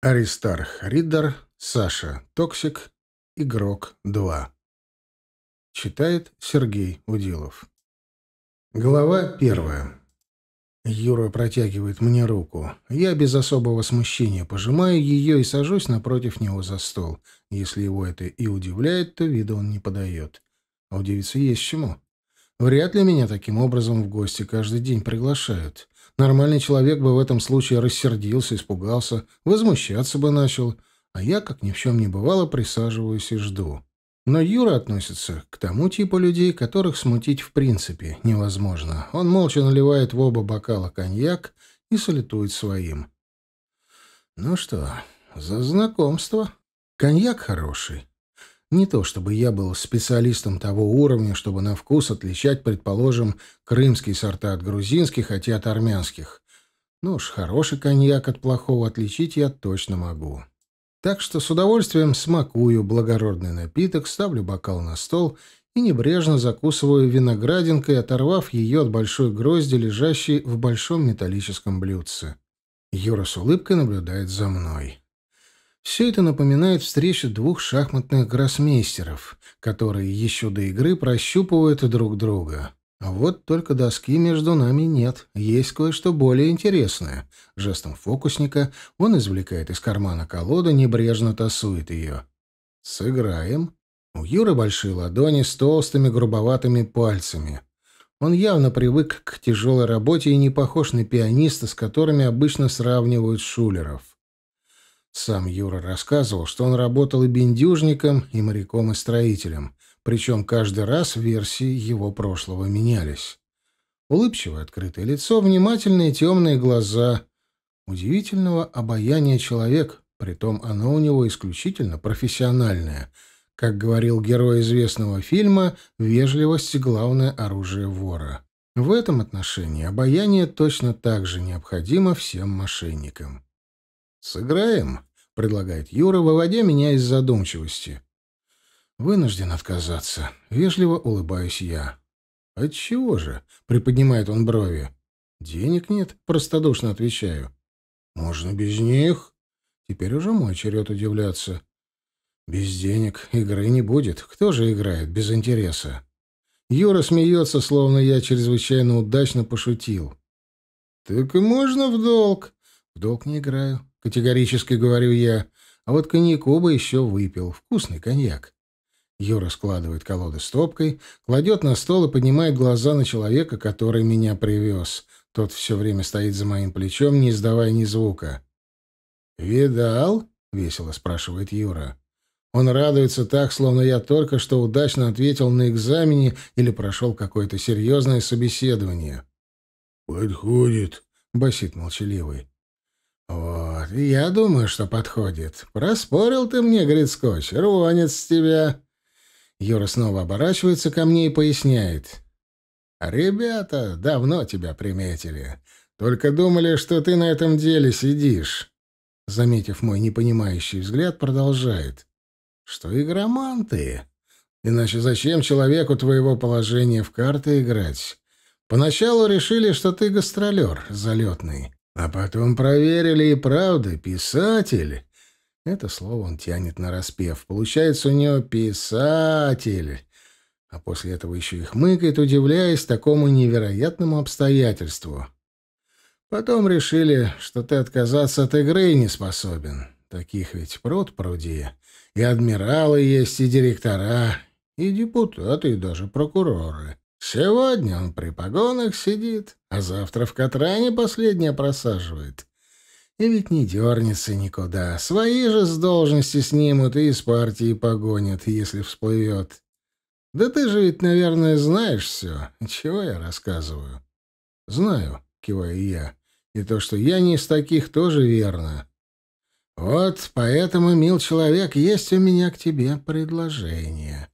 Аристарх Риддер, Саша Токсик, Игрок 2. Читает Сергей Удилов. Глава первая. Юра протягивает мне руку. Я без особого смущения пожимаю ее и сажусь напротив него за стол. Если его это и удивляет, то вида он не подает. А удивиться есть чему. Вряд ли меня таким образом в гости каждый день приглашают. Нормальный человек бы в этом случае рассердился, испугался, возмущаться бы начал, а я, как ни в чем не бывало, присаживаюсь и жду. Но Юра относится к тому типу людей, которых смутить в принципе невозможно. Он молча наливает в оба бокала коньяк и салютует своим. Ну что, за знакомство. Коньяк хороший, не то чтобы я был специалистом того уровня, чтобы на вкус отличать, предположим, крымские сорта от грузинских, хотя а от армянских. Ну уж хороший коньяк от плохого отличить я точно могу. Так что с удовольствием смакую благородный напиток, ставлю бокал на стол и небрежно закусываю виноградинкой, оторвав ее от большой грозди, лежащей в большом металлическом блюдце. Юра с улыбкой наблюдает за мной. Все это напоминает встречу двух шахматных гроссмейстеров, которые еще до игры прощупывают друг друга. А вот только доски между нами нет, есть кое-что более интересное. Жестом фокусника он извлекает из кармана колоду, небрежно тасует ее. «Сыграем». У Юры большие ладони с толстыми грубоватыми пальцами. Он явно привык к тяжелой работе и не похож на пианиста, с которыми обычно сравнивают шулеров. Сам Юра рассказывал, что он работал и бендюжником, и моряком, и строителем, причем каждый раз версии его прошлого менялись. Улыбчивое открытое лицо, внимательные темные глаза. Удивительного обаяния человек, притом оно у него исключительно профессиональное. Как говорил герой известного фильма, вежливость — главное оружие вора. В этом отношении обаяние точно так же необходимо всем мошенникам. «Сыграем?» предлагает Юра, выводя меня из задумчивости. Вынужден отказаться. Вежливо улыбаюсь я. от чего же? Приподнимает он брови. Денег нет, простодушно отвечаю. Можно без них. Теперь уже мой черед удивляться. Без денег игры не будет. Кто же играет без интереса? Юра смеется, словно я чрезвычайно удачно пошутил. «Так и можно в долг?» «В долг не играю. — категорически говорю я. «А вот коньяку бы еще выпил. Вкусный коньяк». Юра складывает колоды стопкой, кладет на стол и поднимает глаза на человека, который меня привез. Тот все время стоит за моим плечом, не издавая ни звука. «Видал?» — весело спрашивает Юра. Он радуется так, словно я только что удачно ответил на экзамене или прошел какое-то серьезное собеседование. «Подходит», — басит молчаливый. «Вот, я думаю, что подходит. Проспорил ты мне, говорит Скотч, рвонец с тебя». Юра снова оборачивается ко мне и поясняет. «Ребята давно тебя приметили. Только думали, что ты на этом деле сидишь». Заметив мой непонимающий взгляд, продолжает. «Что игроман ты? Иначе зачем человеку твоего положения в карты играть? Поначалу решили, что ты гастролер залетный». А потом проверили, и правда, писатель. Это слово он тянет на распев. Получается у него писатель. А после этого еще и хмыкает, удивляясь такому невероятному обстоятельству. Потом решили, что ты отказаться от игры не способен. Таких ведь пруд пруди. И адмиралы есть, и директора, и депутаты, и даже прокуроры. Сегодня он при погонах сидит, а завтра в Катране последнее просаживает. И ведь не дернется никуда. Свои же с должности снимут и из партии погонят, если всплывет. Да ты же ведь, наверное, знаешь все. Чего я рассказываю? Знаю, киваю я. И то, что я не из таких, тоже верно. Вот поэтому, мил человек, есть у меня к тебе предложение.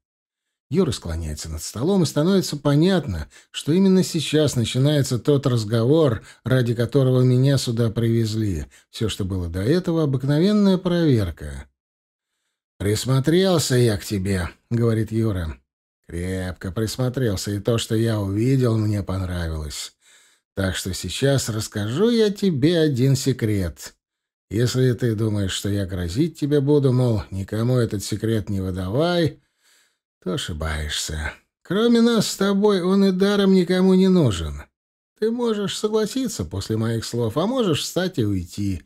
Юра склоняется над столом, и становится понятно, что именно сейчас начинается тот разговор, ради которого меня сюда привезли. Все, что было до этого, обыкновенная проверка. «Присмотрелся я к тебе», — говорит Юра. «Крепко присмотрелся, и то, что я увидел, мне понравилось. Так что сейчас расскажу я тебе один секрет». Если ты думаешь, что я грозить тебе буду, мол, никому этот секрет не выдавай, ты ошибаешься. Кроме нас с тобой он и даром никому не нужен. Ты можешь согласиться после моих слов, а можешь встать и уйти.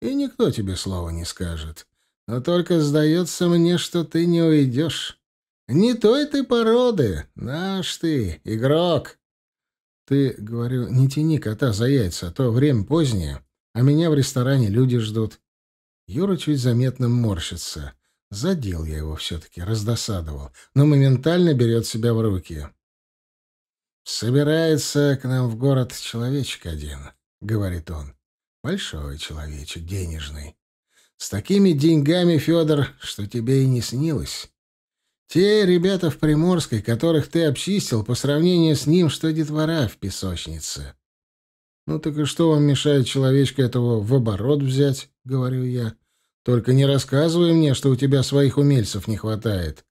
И никто тебе слова не скажет. Но только сдается мне, что ты не уйдешь. Не той ты породы. Наш ты, игрок. Ты, говорю, не тяни кота за яйца, а то время позднее, а меня в ресторане люди ждут. Юра чуть заметно морщится. Задел я его все-таки, раздосадовал, но моментально берет себя в руки. «Собирается к нам в город человечек один», — говорит он. «Большой человечек, денежный. С такими деньгами, Федор, что тебе и не снилось. Те ребята в Приморской, которых ты обчистил, по сравнению с ним, что детвора в песочнице». «Ну так и что вам мешает человечка этого в оборот взять?» — говорю я. Только не рассказывай мне, что у тебя своих умельцев не хватает.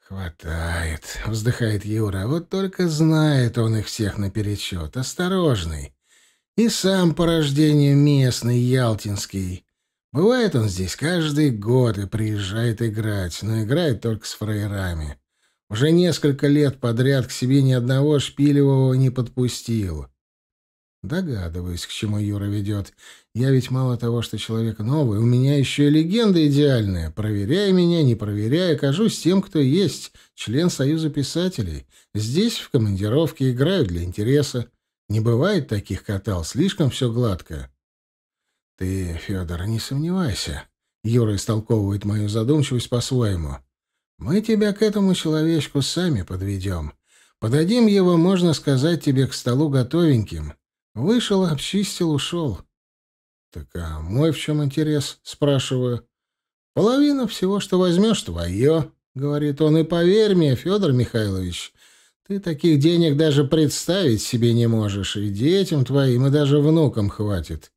Хватает, вздыхает Юра. Вот только знает он их всех наперечет. Осторожный. И сам по рождению местный, ялтинский. Бывает он здесь каждый год и приезжает играть, но играет только с фраерами. Уже несколько лет подряд к себе ни одного шпилевого не подпустил. Догадываюсь, к чему Юра ведет. Я ведь мало того, что человек новый, у меня еще и легенда идеальная. Проверяй меня, не проверяй, окажусь тем, кто есть, член Союза писателей. Здесь в командировке играю для интереса. Не бывает таких катал, слишком все гладко. Ты, Федор, не сомневайся. Юра истолковывает мою задумчивость по-своему. Мы тебя к этому человечку сами подведем. Подадим его, можно сказать, тебе к столу готовеньким. Вышел, обчистил, ушел. Так а мой в чем интерес? Спрашиваю. Половина всего, что возьмешь, твое, говорит он. И поверь мне, Федор Михайлович, ты таких денег даже представить себе не можешь. И детям твоим, и даже внукам хватит.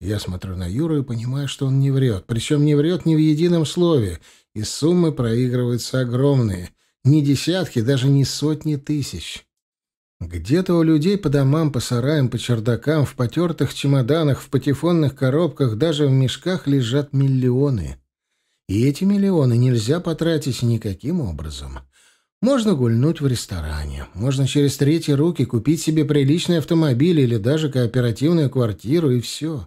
Я смотрю на Юру и понимаю, что он не врет. Причем не врет ни в едином слове. И суммы проигрываются огромные. Не десятки, даже не сотни тысяч. Где-то у людей по домам, по сараям, по чердакам, в потертых чемоданах, в патефонных коробках, даже в мешках лежат миллионы. И эти миллионы нельзя потратить никаким образом. Можно гульнуть в ресторане, можно через третьи руки купить себе приличный автомобиль или даже кооперативную квартиру, и все.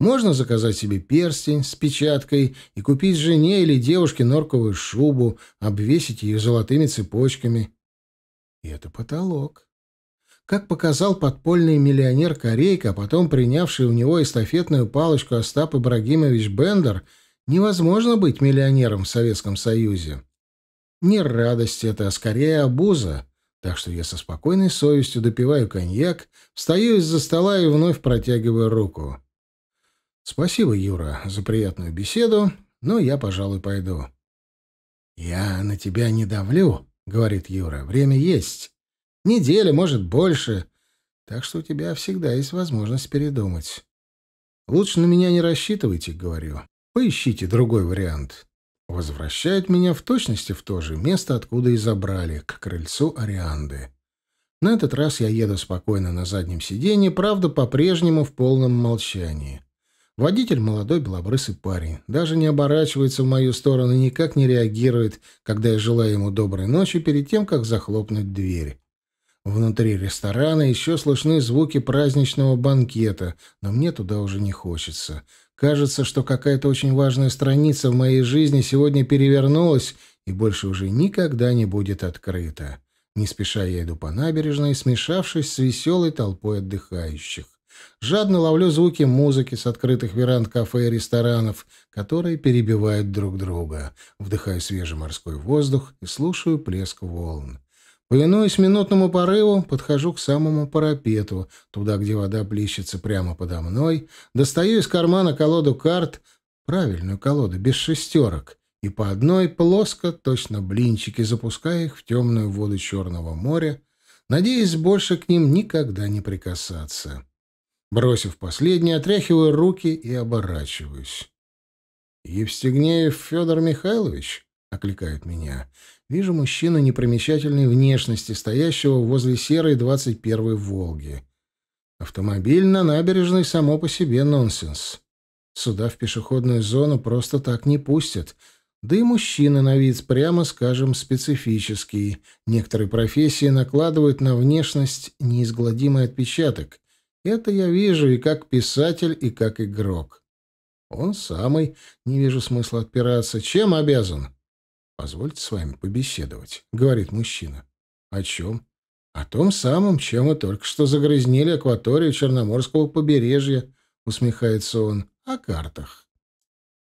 Можно заказать себе перстень с печаткой и купить жене или девушке норковую шубу, обвесить ее золотыми цепочками. И это потолок. Как показал подпольный миллионер Корейка, потом принявший у него эстафетную палочку Остап Ибрагимович Бендер, невозможно быть миллионером в Советском Союзе. Не радость это, а скорее обуза. Так что я со спокойной совестью допиваю коньяк, встаю из-за стола и вновь протягиваю руку. Спасибо, Юра, за приятную беседу, но я, пожалуй, пойду. «Я на тебя не давлю», — говорит Юра. «Время есть. Неделя, может, больше. Так что у тебя всегда есть возможность передумать. Лучше на меня не рассчитывайте, говорю. Поищите другой вариант. Возвращают меня в точности в то же место, откуда и забрали, к крыльцу Арианды. На этот раз я еду спокойно на заднем сиденье, правда, по-прежнему в полном молчании. Водитель молодой белобрысый парень, даже не оборачивается в мою сторону, никак не реагирует, когда я желаю ему доброй ночи перед тем, как захлопнуть дверь. Внутри ресторана еще слышны звуки праздничного банкета, но мне туда уже не хочется. Кажется, что какая-то очень важная страница в моей жизни сегодня перевернулась и больше уже никогда не будет открыта. Не спеша я иду по набережной, смешавшись с веселой толпой отдыхающих. Жадно ловлю звуки музыки с открытых веранд кафе и ресторанов, которые перебивают друг друга. Вдыхаю свежий морской воздух и слушаю плеск волн. Повинуясь минутному порыву, подхожу к самому парапету, туда, где вода плещется прямо подо мной, достаю из кармана колоду карт, правильную колоду, без шестерок, и по одной плоско, точно блинчики, запуская их в темную воду Черного моря, надеясь больше к ним никогда не прикасаться. Бросив последний, отряхиваю руки и оборачиваюсь. «Евстигнеев Федор Михайлович?» — окликает меня. Вижу мужчину непримечательной внешности, стоящего возле серой 21-й «Волги». Автомобиль на набережной само по себе нонсенс. Сюда в пешеходную зону просто так не пустят. Да и мужчина на вид, прямо скажем, специфический. Некоторые профессии накладывают на внешность неизгладимый отпечаток. Это я вижу и как писатель, и как игрок. Он самый, не вижу смысла отпираться. Чем обязан? «Позвольте с вами побеседовать», — говорит мужчина. «О чем?» «О том самом, чем мы только что загрязнили акваторию Черноморского побережья», — усмехается он. «О картах».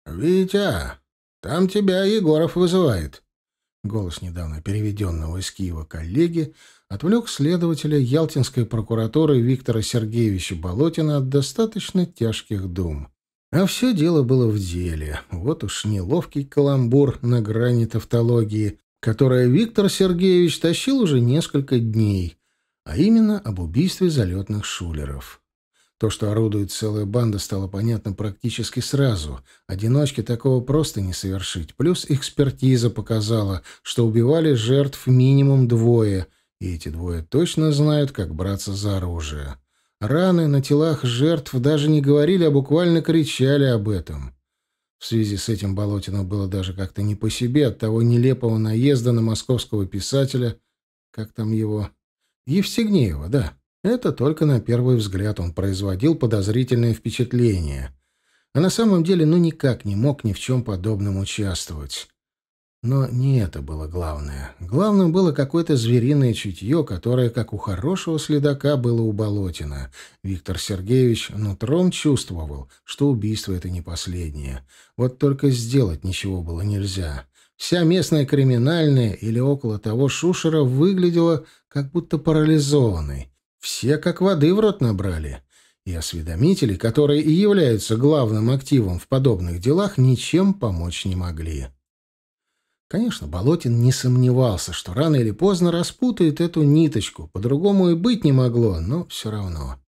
«Витя, там тебя Егоров вызывает». Голос недавно переведенного из Киева коллеги отвлек следователя Ялтинской прокуратуры Виктора Сергеевича Болотина от достаточно тяжких дум. А все дело было в деле. Вот уж неловкий каламбур на грани тавтологии, которое Виктор Сергеевич тащил уже несколько дней, а именно об убийстве залетных шулеров. То, что орудует целая банда, стало понятно практически сразу. Одиночки такого просто не совершить. Плюс экспертиза показала, что убивали жертв минимум двое, и эти двое точно знают, как браться за оружие. Раны на телах жертв даже не говорили, а буквально кричали об этом. В связи с этим Болотину было даже как-то не по себе от того нелепого наезда на московского писателя, как там его... Евстигнеева, да. Это только на первый взгляд он производил подозрительное впечатление. А на самом деле, ну, никак не мог ни в чем подобном участвовать. Но не это было главное. Главным было какое-то звериное чутье, которое, как у хорошего следака, было у Болотина. Виктор Сергеевич нутром чувствовал, что убийство это не последнее. Вот только сделать ничего было нельзя. Вся местная криминальная или около того Шушера выглядела как будто парализованной. Все как воды в рот набрали. И осведомители, которые и являются главным активом в подобных делах, ничем помочь не могли. Конечно, Болотин не сомневался, что рано или поздно распутает эту ниточку. По-другому и быть не могло, но все равно.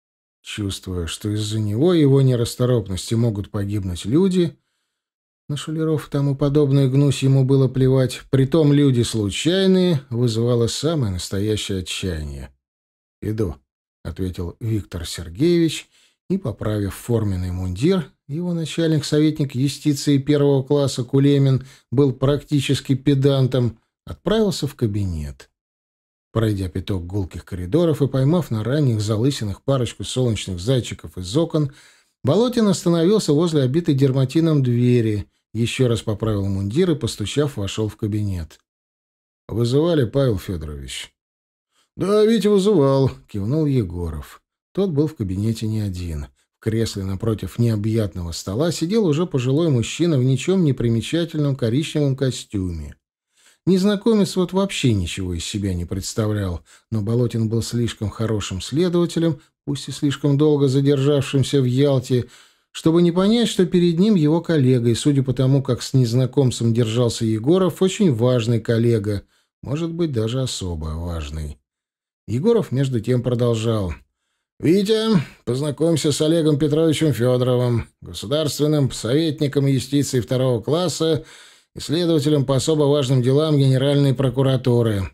Чувствуя, что из-за него и его нерасторопности могут погибнуть люди, на Шулеров и тому подобное гнусь ему было плевать, притом люди случайные, вызывало самое настоящее отчаяние. «Иду», — ответил Виктор Сергеевич, — и, поправив форменный мундир, его начальник-советник юстиции первого класса Кулемин был практически педантом, отправился в кабинет. Пройдя пяток гулких коридоров и поймав на ранних залысинах парочку солнечных зайчиков из окон, Болотин остановился возле обитой дерматином двери, еще раз поправил мундир и, постучав, вошел в кабинет. «Вызывали, Павел Федорович?» «Да, ведь вызывал», — кивнул Егоров. Тот был в кабинете не один. В кресле напротив необъятного стола сидел уже пожилой мужчина в ничем не примечательном коричневом костюме. Незнакомец вот вообще ничего из себя не представлял, но Болотин был слишком хорошим следователем, пусть и слишком долго задержавшимся в Ялте, чтобы не понять, что перед ним его коллега, и судя по тому, как с незнакомцем держался Егоров, очень важный коллега, может быть, даже особо важный. Егоров, между тем, продолжал — «Витя, познакомься с Олегом Петровичем Федоровым, государственным советником юстиции второго класса и следователем по особо важным делам Генеральной прокуратуры».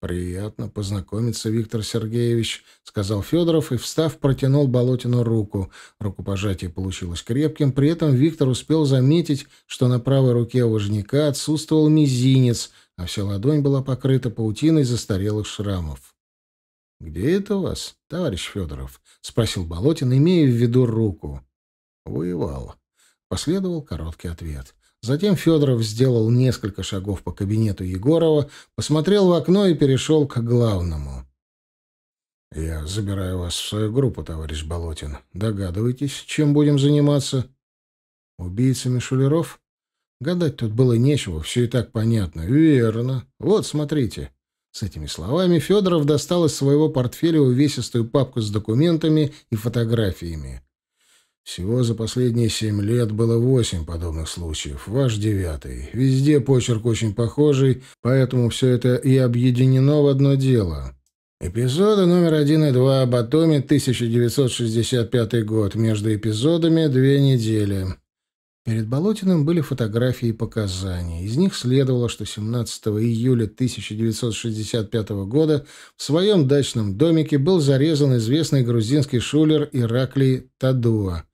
«Приятно познакомиться, Виктор Сергеевич», — сказал Федоров и, встав, протянул Болотину руку. Рукопожатие получилось крепким, при этом Виктор успел заметить, что на правой руке вожняка отсутствовал мизинец, а вся ладонь была покрыта паутиной застарелых шрамов. — Где это у вас, товарищ Федоров? — спросил Болотин, имея в виду руку. — Воевал. Последовал короткий ответ. Затем Федоров сделал несколько шагов по кабинету Егорова, посмотрел в окно и перешел к главному. — Я забираю вас в свою группу, товарищ Болотин. Догадываетесь, чем будем заниматься? — Убийцами Шулеров? Гадать тут было нечего, все и так понятно. — Верно. Вот, смотрите. — с этими словами Федоров достал из своего портфеля увесистую папку с документами и фотографиями. Всего за последние семь лет было восемь подобных случаев, ваш девятый. Везде почерк очень похожий, поэтому все это и объединено в одно дело. Эпизоды номер один и два Батуми, 1965 год. Между эпизодами две недели. Перед Болотиным были фотографии и показания. Из них следовало, что 17 июля 1965 года в своем дачном домике был зарезан известный грузинский шулер Ираклий Тадуа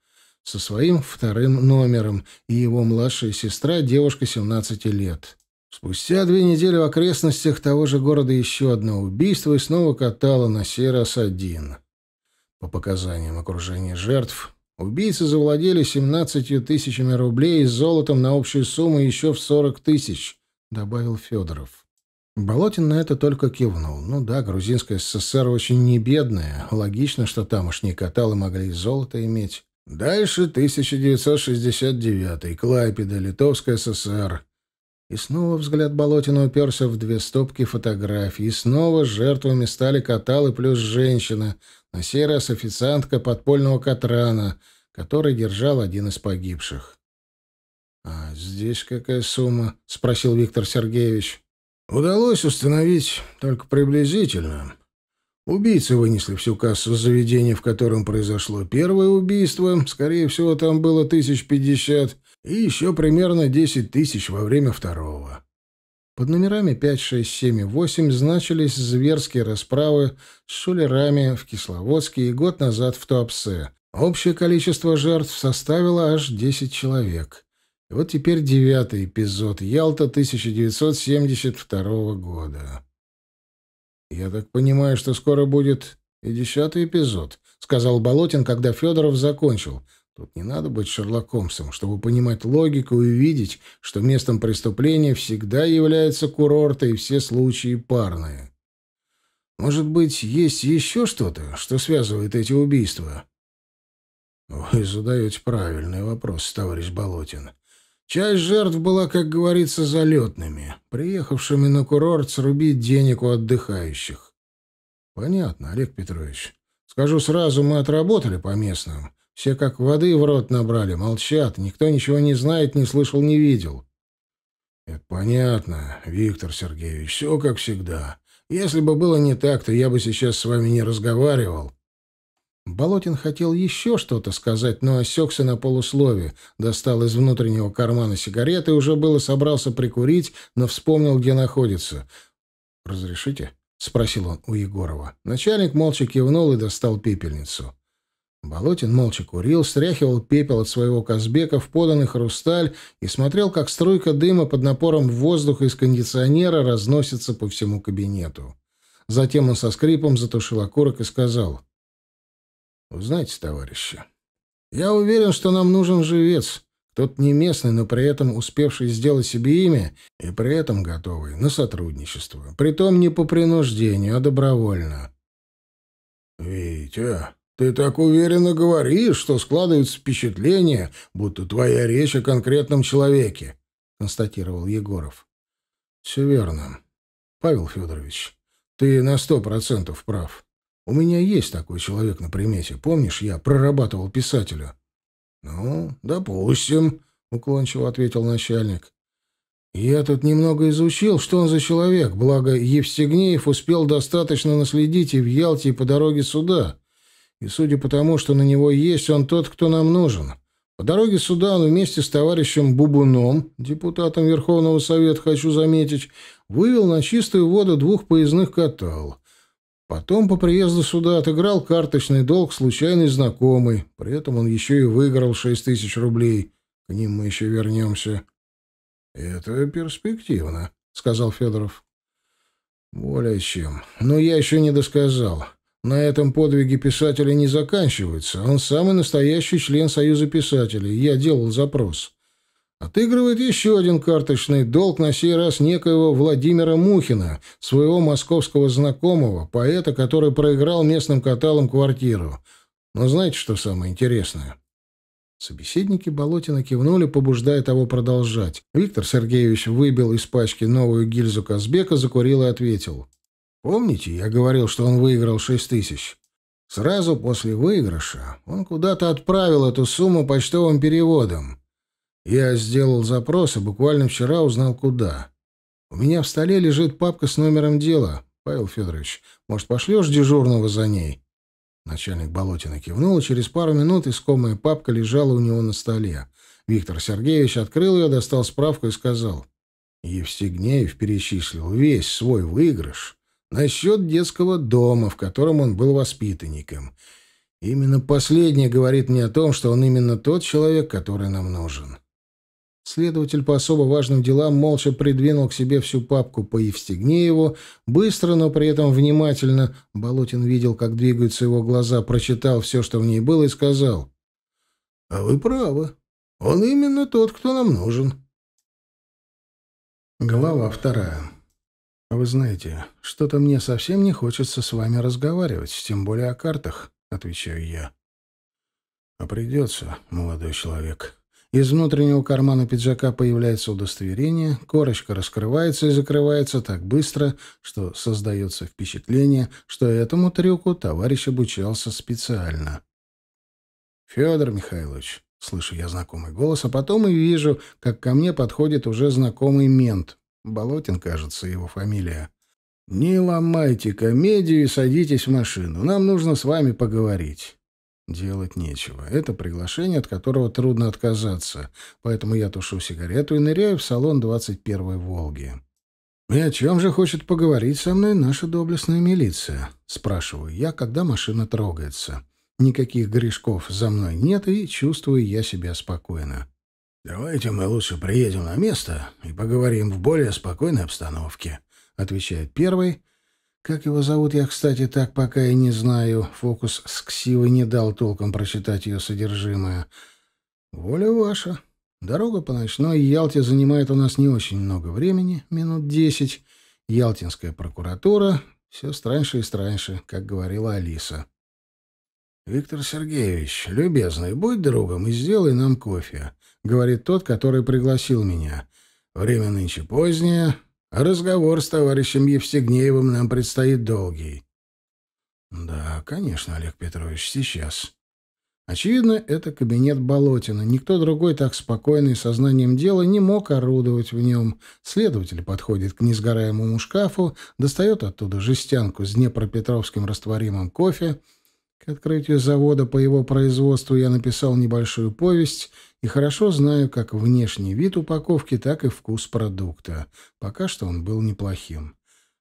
со своим вторым номером и его младшая сестра, девушка 17 лет. Спустя две недели в окрестностях того же города еще одно убийство и снова катало на сей раз один. По показаниям окружения жертв, Убийцы завладели 17 тысячами рублей и золотом на общую сумму еще в 40 тысяч, добавил Федоров. Болотин на это только кивнул. Ну да, грузинская ССР очень небедная. Логично, что тамошние каталы могли и золото иметь. Дальше 1969 Клайпеда, Литовская ССР. И снова взгляд Болотина уперся в две стопки фотографий. И снова жертвами стали каталы плюс женщина, на сей раз официантка подпольного Катрана, который держал один из погибших. «А здесь какая сумма?» — спросил Виктор Сергеевич. «Удалось установить только приблизительно. Убийцы вынесли всю кассу заведения, в котором произошло первое убийство. Скорее всего, там было тысяч пятьдесят и еще примерно десять тысяч во время второго. Под номерами 5, 6, 7 и 8 значились зверские расправы с шулерами в Кисловодске и год назад в Туапсе. Общее количество жертв составило аж 10 человек. И вот теперь девятый эпизод Ялта 1972 года. «Я так понимаю, что скоро будет и десятый эпизод», — сказал Болотин, когда Федоров закончил. Тут не надо быть Шерлокомсом, чтобы понимать логику и видеть, что местом преступления всегда являются курорты и все случаи парные. Может быть, есть еще что-то, что связывает эти убийства? Вы задаете правильный вопрос, товарищ Болотин. Часть жертв была, как говорится, залетными, приехавшими на курорт срубить денег у отдыхающих. Понятно, Олег Петрович. Скажу сразу, мы отработали по местным. Все как воды в рот набрали, молчат, никто ничего не знает, не слышал, не видел. Это понятно, Виктор Сергеевич, все как всегда. Если бы было не так, то я бы сейчас с вами не разговаривал. Болотин хотел еще что-то сказать, но осекся на полуслове, достал из внутреннего кармана сигареты, уже было собрался прикурить, но вспомнил, где находится. «Разрешите?» — спросил он у Егорова. Начальник молча кивнул и достал пепельницу. Болотин молча курил, стряхивал пепел от своего казбека в поданный хрусталь и смотрел, как струйка дыма под напором воздуха из кондиционера разносится по всему кабинету. Затем он со скрипом затушил окурок и сказал. «Узнайте, товарищи, я уверен, что нам нужен живец, тот не местный, но при этом успевший сделать себе имя и при этом готовый на сотрудничество, притом не по принуждению, а добровольно». «Витя», ты так уверенно говоришь, что складывается впечатление, будто твоя речь о конкретном человеке, констатировал Егоров. Все верно. Павел Федорович, ты на сто процентов прав. У меня есть такой человек на примете. Помнишь, я прорабатывал писателя? Ну, допустим, уклончиво ответил начальник. Я тут немного изучил, что он за человек, благо Евстигнеев успел достаточно наследить и в Ялте, и по дороге сюда и судя по тому, что на него есть, он тот, кто нам нужен. По дороге сюда он вместе с товарищем Бубуном, депутатом Верховного Совета, хочу заметить, вывел на чистую воду двух поездных катал. Потом по приезду сюда отыграл карточный долг случайный знакомый, при этом он еще и выиграл шесть тысяч рублей. К ним мы еще вернемся. — Это перспективно, — сказал Федоров. — Более чем. Но я еще не досказал. На этом подвиге писателя не заканчиваются. Он самый настоящий член Союза писателей. Я делал запрос. Отыгрывает еще один карточный долг, на сей раз некоего Владимира Мухина, своего московского знакомого, поэта, который проиграл местным каталам квартиру. Но знаете, что самое интересное? Собеседники Болотина кивнули, побуждая того продолжать. Виктор Сергеевич выбил из пачки новую гильзу Казбека, закурил и ответил — Помните, я говорил, что он выиграл шесть тысяч? Сразу после выигрыша он куда-то отправил эту сумму почтовым переводом. Я сделал запрос и буквально вчера узнал, куда. У меня в столе лежит папка с номером дела. Павел Федорович, может, пошлешь дежурного за ней? Начальник Болотина кивнул, и через пару минут искомая папка лежала у него на столе. Виктор Сергеевич открыл ее, достал справку и сказал. Евстигнеев перечислил весь свой выигрыш насчет детского дома, в котором он был воспитанником. Именно последнее говорит мне о том, что он именно тот человек, который нам нужен. Следователь по особо важным делам молча придвинул к себе всю папку по Евстигнееву, быстро, но при этом внимательно. Болотин видел, как двигаются его глаза, прочитал все, что в ней было, и сказал. — А вы правы. Он именно тот, кто нам нужен. Глава вторая. А «Вы знаете, что-то мне совсем не хочется с вами разговаривать, тем более о картах», — отвечаю я. «А придется, молодой человек». Из внутреннего кармана пиджака появляется удостоверение, корочка раскрывается и закрывается так быстро, что создается впечатление, что этому трюку товарищ обучался специально. «Федор Михайлович», — слышу я знакомый голос, а потом и вижу, как ко мне подходит уже знакомый мент. Болотин, кажется, его фамилия. «Не ломайте комедию и садитесь в машину. Нам нужно с вами поговорить». Делать нечего. Это приглашение, от которого трудно отказаться, поэтому я тушу сигарету и ныряю в салон 21-й «Волги». «И о чем же хочет поговорить со мной наша доблестная милиция?» — спрашиваю я, когда машина трогается. Никаких грешков за мной нет, и чувствую я себя спокойно. «Давайте мы лучше приедем на место и поговорим в более спокойной обстановке», — отвечает первый. Как его зовут, я, кстати, так пока и не знаю. Фокус с ксивой не дал толком прочитать ее содержимое. «Воля ваша. Дорога по ночной Ялте занимает у нас не очень много времени, минут десять. Ялтинская прокуратура. Все страньше и страньше, как говорила Алиса». «Виктор Сергеевич, любезный, будь другом и сделай нам кофе говорит тот, который пригласил меня. Время нынче позднее, а разговор с товарищем Евстигнеевым нам предстоит долгий. Да, конечно, Олег Петрович, сейчас. Очевидно, это кабинет Болотина. Никто другой так спокойный сознанием дела не мог орудовать в нем. Следователь подходит к несгораемому шкафу, достает оттуда жестянку с днепропетровским растворимым кофе, к открытию завода по его производству я написал небольшую повесть и хорошо знаю как внешний вид упаковки, так и вкус продукта. Пока что он был неплохим.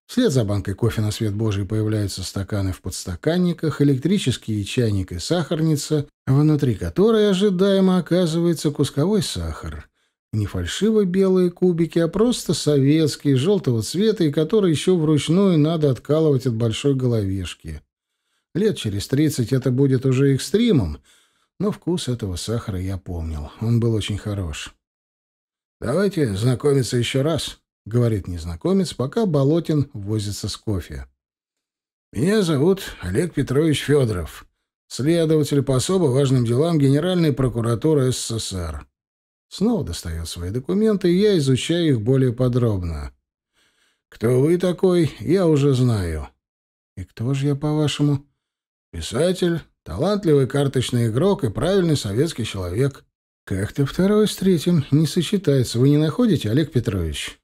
Вслед за банкой кофе на свет божий появляются стаканы в подстаканниках, электрический чайник и сахарница, внутри которой ожидаемо оказывается кусковой сахар. Не фальшивые белые кубики, а просто советские, желтого цвета, и которые еще вручную надо откалывать от большой головешки. Лет через тридцать это будет уже экстримом, но вкус этого сахара я помнил. Он был очень хорош. «Давайте знакомиться еще раз», — говорит незнакомец, пока Болотин возится с кофе. «Меня зовут Олег Петрович Федоров, следователь по особо важным делам Генеральной прокуратуры СССР». Снова достает свои документы, и я изучаю их более подробно. «Кто вы такой, я уже знаю». «И кто же я, по-вашему?» Писатель, талантливый карточный игрок и правильный советский человек. Как-то второй с третьим не сочетается. Вы не находите, Олег Петрович?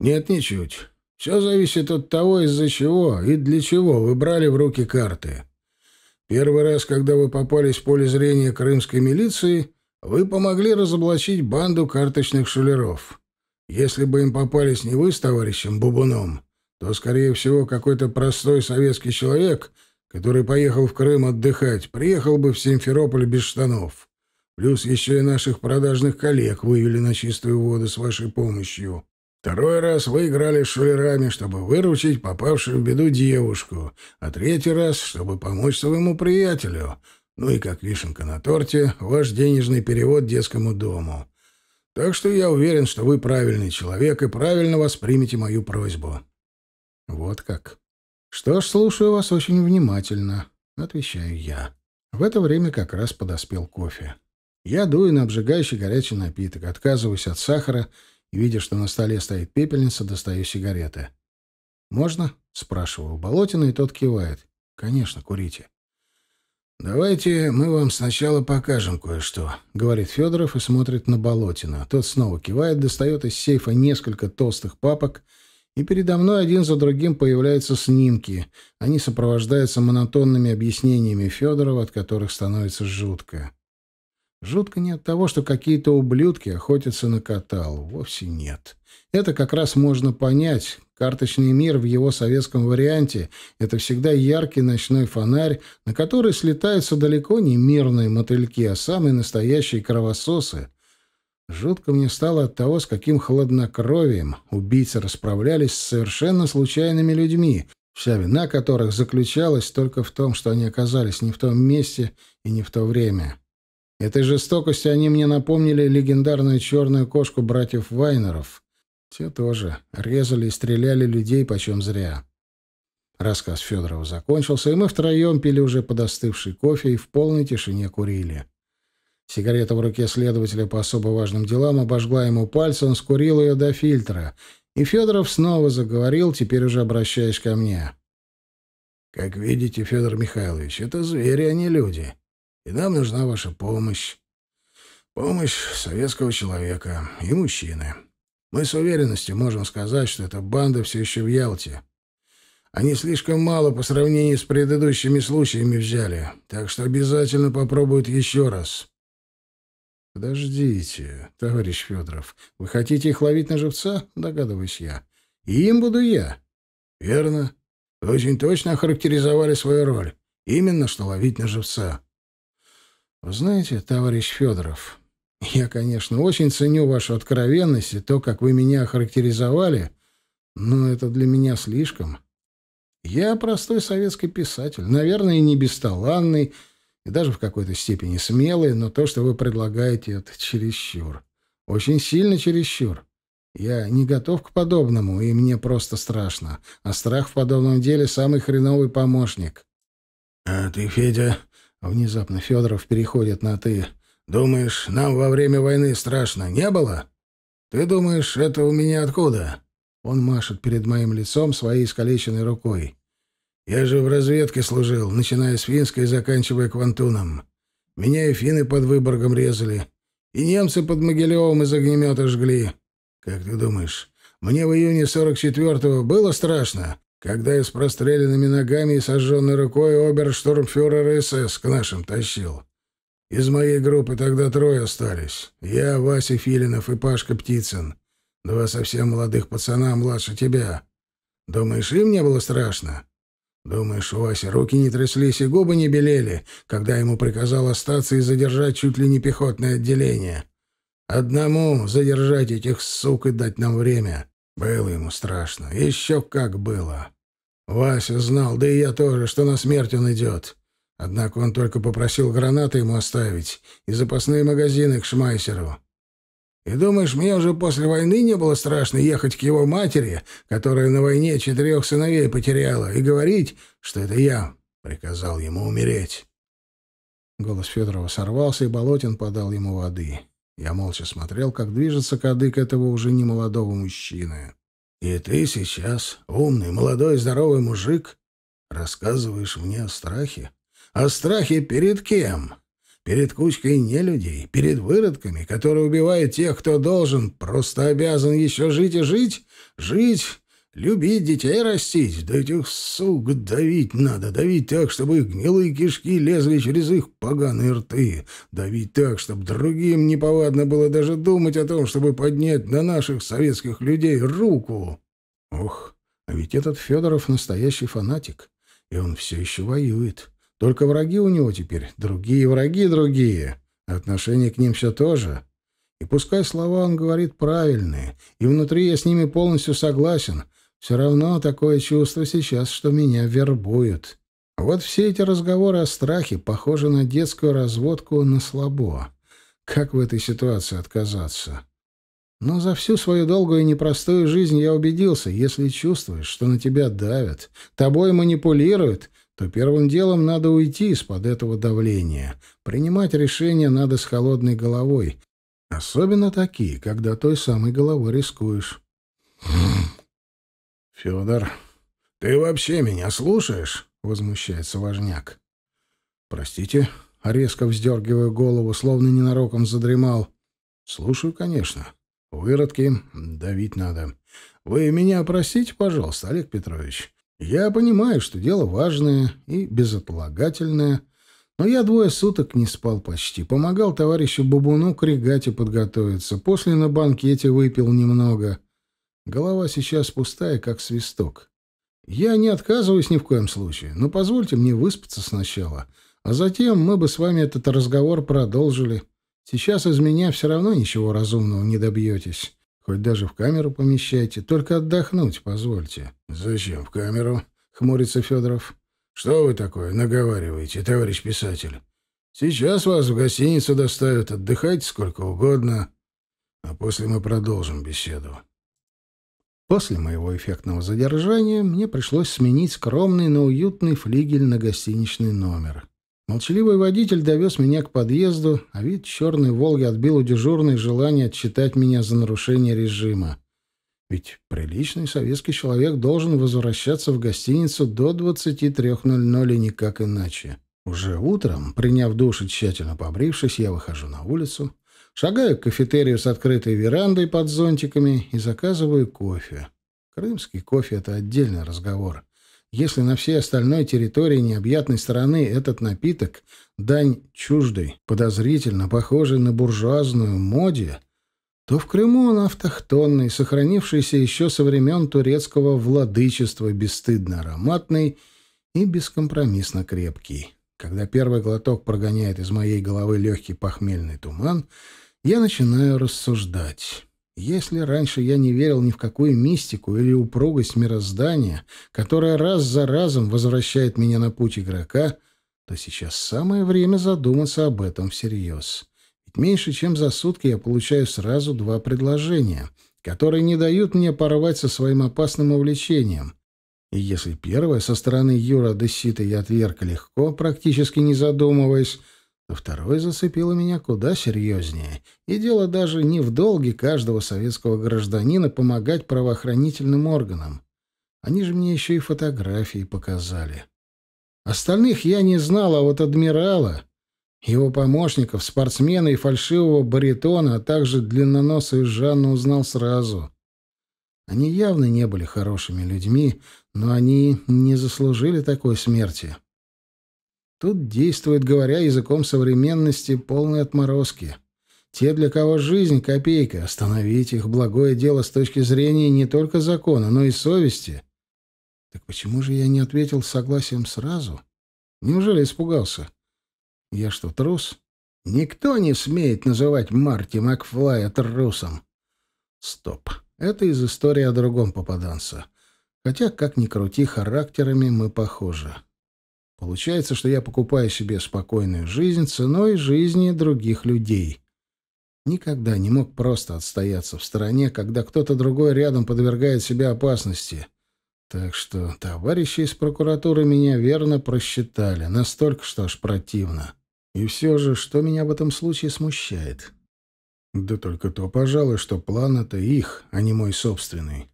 Нет, ничуть. Все зависит от того, из-за чего и для чего вы брали в руки карты. Первый раз, когда вы попались в поле зрения крымской милиции, вы помогли разоблачить банду карточных шулеров. Если бы им попались не вы с товарищем Бубуном, то, скорее всего, какой-то простой советский человек — который поехал в Крым отдыхать, приехал бы в Симферополь без штанов. Плюс еще и наших продажных коллег вывели на чистую воду с вашей помощью. Второй раз выиграли с шулерами, чтобы выручить попавшую в беду девушку, а третий раз, чтобы помочь своему приятелю. Ну и как вишенка на торте, ваш денежный перевод детскому дому. Так что я уверен, что вы правильный человек и правильно воспримете мою просьбу». «Вот как», «Что ж, слушаю вас очень внимательно», — отвечаю я. В это время как раз подоспел кофе. Я дую на обжигающий горячий напиток, отказываюсь от сахара и, видя, что на столе стоит пепельница, достаю сигареты. «Можно?» — спрашиваю Болотина, и тот кивает. «Конечно, курите». «Давайте мы вам сначала покажем кое-что», — говорит Федоров и смотрит на Болотина. Тот снова кивает, достает из сейфа несколько толстых папок — и передо мной один за другим появляются снимки. Они сопровождаются монотонными объяснениями Федорова, от которых становится жутко. Жутко не от того, что какие-то ублюдки охотятся на Катал, Вовсе нет. Это как раз можно понять. Карточный мир в его советском варианте — это всегда яркий ночной фонарь, на который слетаются далеко не мирные мотыльки, а самые настоящие кровососы — Жутко мне стало от того, с каким хладнокровием убийцы расправлялись с совершенно случайными людьми, вся вина которых заключалась только в том, что они оказались не в том месте и не в то время. Этой жестокостью они мне напомнили легендарную черную кошку братьев Вайнеров. Те тоже резали и стреляли людей почем зря. Рассказ Федорова закончился, и мы втроем пили уже подостывший кофе и в полной тишине курили. Сигарета в руке следователя по особо важным делам обожгла ему пальцы, он скурил ее до фильтра. И Федоров снова заговорил, теперь уже обращаясь ко мне. «Как видите, Федор Михайлович, это звери, а не люди. И нам нужна ваша помощь. Помощь советского человека и мужчины. Мы с уверенностью можем сказать, что эта банда все еще в Ялте. Они слишком мало по сравнению с предыдущими случаями взяли, так что обязательно попробуют еще раз. «Подождите, товарищ Федоров, вы хотите их ловить на живца?» — догадываюсь я. «И им буду я». «Верно. Вы очень точно охарактеризовали свою роль. Именно что ловить на живца». Вы «Знаете, товарищ Федоров, я, конечно, очень ценю вашу откровенность и то, как вы меня охарактеризовали, но это для меня слишком. Я простой советский писатель, наверное, не бесталанный, и даже в какой-то степени смелые, но то, что вы предлагаете, это чересчур. Очень сильно чересчур. Я не готов к подобному, и мне просто страшно. А страх в подобном деле самый хреновый помощник. — А ты, Федя... — внезапно Федоров переходит на «ты». — Думаешь, нам во время войны страшно не было? Ты думаешь, это у меня откуда? Он машет перед моим лицом своей искалеченной рукой. Я же в разведке служил, начиная с Финской и заканчивая Квантуном. Меня и финны под Выборгом резали, и немцы под Могилевым из огнемета жгли. Как ты думаешь, мне в июне 44-го было страшно, когда я с простреленными ногами и сожженной рукой оберштурмфюрер СС к нашим тащил? Из моей группы тогда трое остались. Я, Вася Филинов и Пашка Птицын. Два совсем молодых пацана младше тебя. Думаешь, им не было страшно?» Думаешь, у руки не тряслись и губы не белели, когда ему приказал остаться и задержать чуть ли не пехотное отделение? Одному задержать этих сук и дать нам время. Было ему страшно. Еще как было. Вася знал, да и я тоже, что на смерть он идет. Однако он только попросил гранаты ему оставить и запасные магазины к Шмайсеру. И думаешь, мне уже после войны не было страшно ехать к его матери, которая на войне четырех сыновей потеряла, и говорить, что это я приказал ему умереть?» Голос Федорова сорвался, и Болотин подал ему воды. Я молча смотрел, как движется кадык этого уже немолодого мужчины. «И ты сейчас, умный, молодой, здоровый мужик, рассказываешь мне о страхе? О страхе перед кем?» перед кучкой нелюдей, перед выродками, которые убивают тех, кто должен, просто обязан еще жить и жить, жить, любить детей растить, да этих сук давить надо, давить так, чтобы их гнилые кишки лезли через их поганые рты, давить так, чтобы другим неповадно было даже думать о том, чтобы поднять на наших советских людей руку. Ох, а ведь этот Федоров настоящий фанатик, и он все еще воюет. Только враги у него теперь другие враги другие, отношение к ним все тоже. И пускай слова он говорит правильные, и внутри я с ними полностью согласен, все равно такое чувство сейчас, что меня вербуют. Вот все эти разговоры о страхе похожи на детскую разводку на слабо. Как в этой ситуации отказаться? Но за всю свою долгую и непростую жизнь я убедился, если чувствуешь, что на тебя давят, тобой манипулируют, то первым делом надо уйти из-под этого давления. Принимать решения надо с холодной головой. Особенно такие, когда той самой головой рискуешь. «Федор, ты вообще меня слушаешь?» — возмущается важняк. «Простите», — резко вздергиваю голову, словно ненароком задремал. «Слушаю, конечно. Выродки давить надо. Вы меня простите, пожалуйста, Олег Петрович. Я понимаю, что дело важное и безотлагательное, но я двое суток не спал почти. Помогал товарищу Бабуну к регате подготовиться, после на банкете выпил немного. Голова сейчас пустая, как свисток. Я не отказываюсь ни в коем случае, но позвольте мне выспаться сначала, а затем мы бы с вами этот разговор продолжили. Сейчас из меня все равно ничего разумного не добьетесь. Хоть даже в камеру помещайте, только отдохнуть позвольте. — Зачем в камеру? — хмурится Федоров. — Что вы такое наговариваете, товарищ писатель? Сейчас вас в гостиницу доставят, отдыхайте сколько угодно, а после мы продолжим беседу. После моего эффектного задержания мне пришлось сменить скромный, но уютный флигель на гостиничный номер. Молчаливый водитель довез меня к подъезду, а вид черной «Волги» отбил у дежурной желание отчитать меня за нарушение режима. Ведь приличный советский человек должен возвращаться в гостиницу до 23.00 и никак иначе. Уже утром, приняв душ и тщательно побрившись, я выхожу на улицу, шагаю к кафетерию с открытой верандой под зонтиками и заказываю кофе. Крымский кофе — это отдельный разговор. Если на всей остальной территории необъятной страны этот напиток — дань чуждой, подозрительно похожей на буржуазную моде, то в Крыму он автохтонный, сохранившийся еще со времен турецкого владычества, бесстыдно ароматный и бескомпромиссно крепкий. Когда первый глоток прогоняет из моей головы легкий похмельный туман, я начинаю рассуждать. Если раньше я не верил ни в какую мистику или упругость мироздания, которая раз за разом возвращает меня на путь игрока, то сейчас самое время задуматься об этом всерьез. Ведь меньше чем за сутки я получаю сразу два предложения, которые не дают мне порвать со своим опасным увлечением. И если первое со стороны Юра Десита я отверг легко, практически не задумываясь, а второй второе зацепило меня куда серьезнее. И дело даже не в долге каждого советского гражданина помогать правоохранительным органам. Они же мне еще и фотографии показали. Остальных я не знал, а вот адмирала, его помощников, спортсмена и фальшивого баритона, а также длинноносую Жанну узнал сразу. Они явно не были хорошими людьми, но они не заслужили такой смерти. Тут действует, говоря языком современности, полные отморозки. Те, для кого жизнь — копейка, остановить их благое дело с точки зрения не только закона, но и совести. Так почему же я не ответил согласием сразу? Неужели испугался? Я что, трус? Никто не смеет называть Марти Макфлая трусом. Стоп. Это из истории о другом попаданца. Хотя, как ни крути, характерами мы похожи. Получается, что я покупаю себе спокойную жизнь ценой жизни других людей. Никогда не мог просто отстояться в стороне, когда кто-то другой рядом подвергает себя опасности. Так что товарищи из прокуратуры меня верно просчитали, настолько, что аж противно. И все же, что меня в этом случае смущает? Да только то, пожалуй, что план это их, а не мой собственный.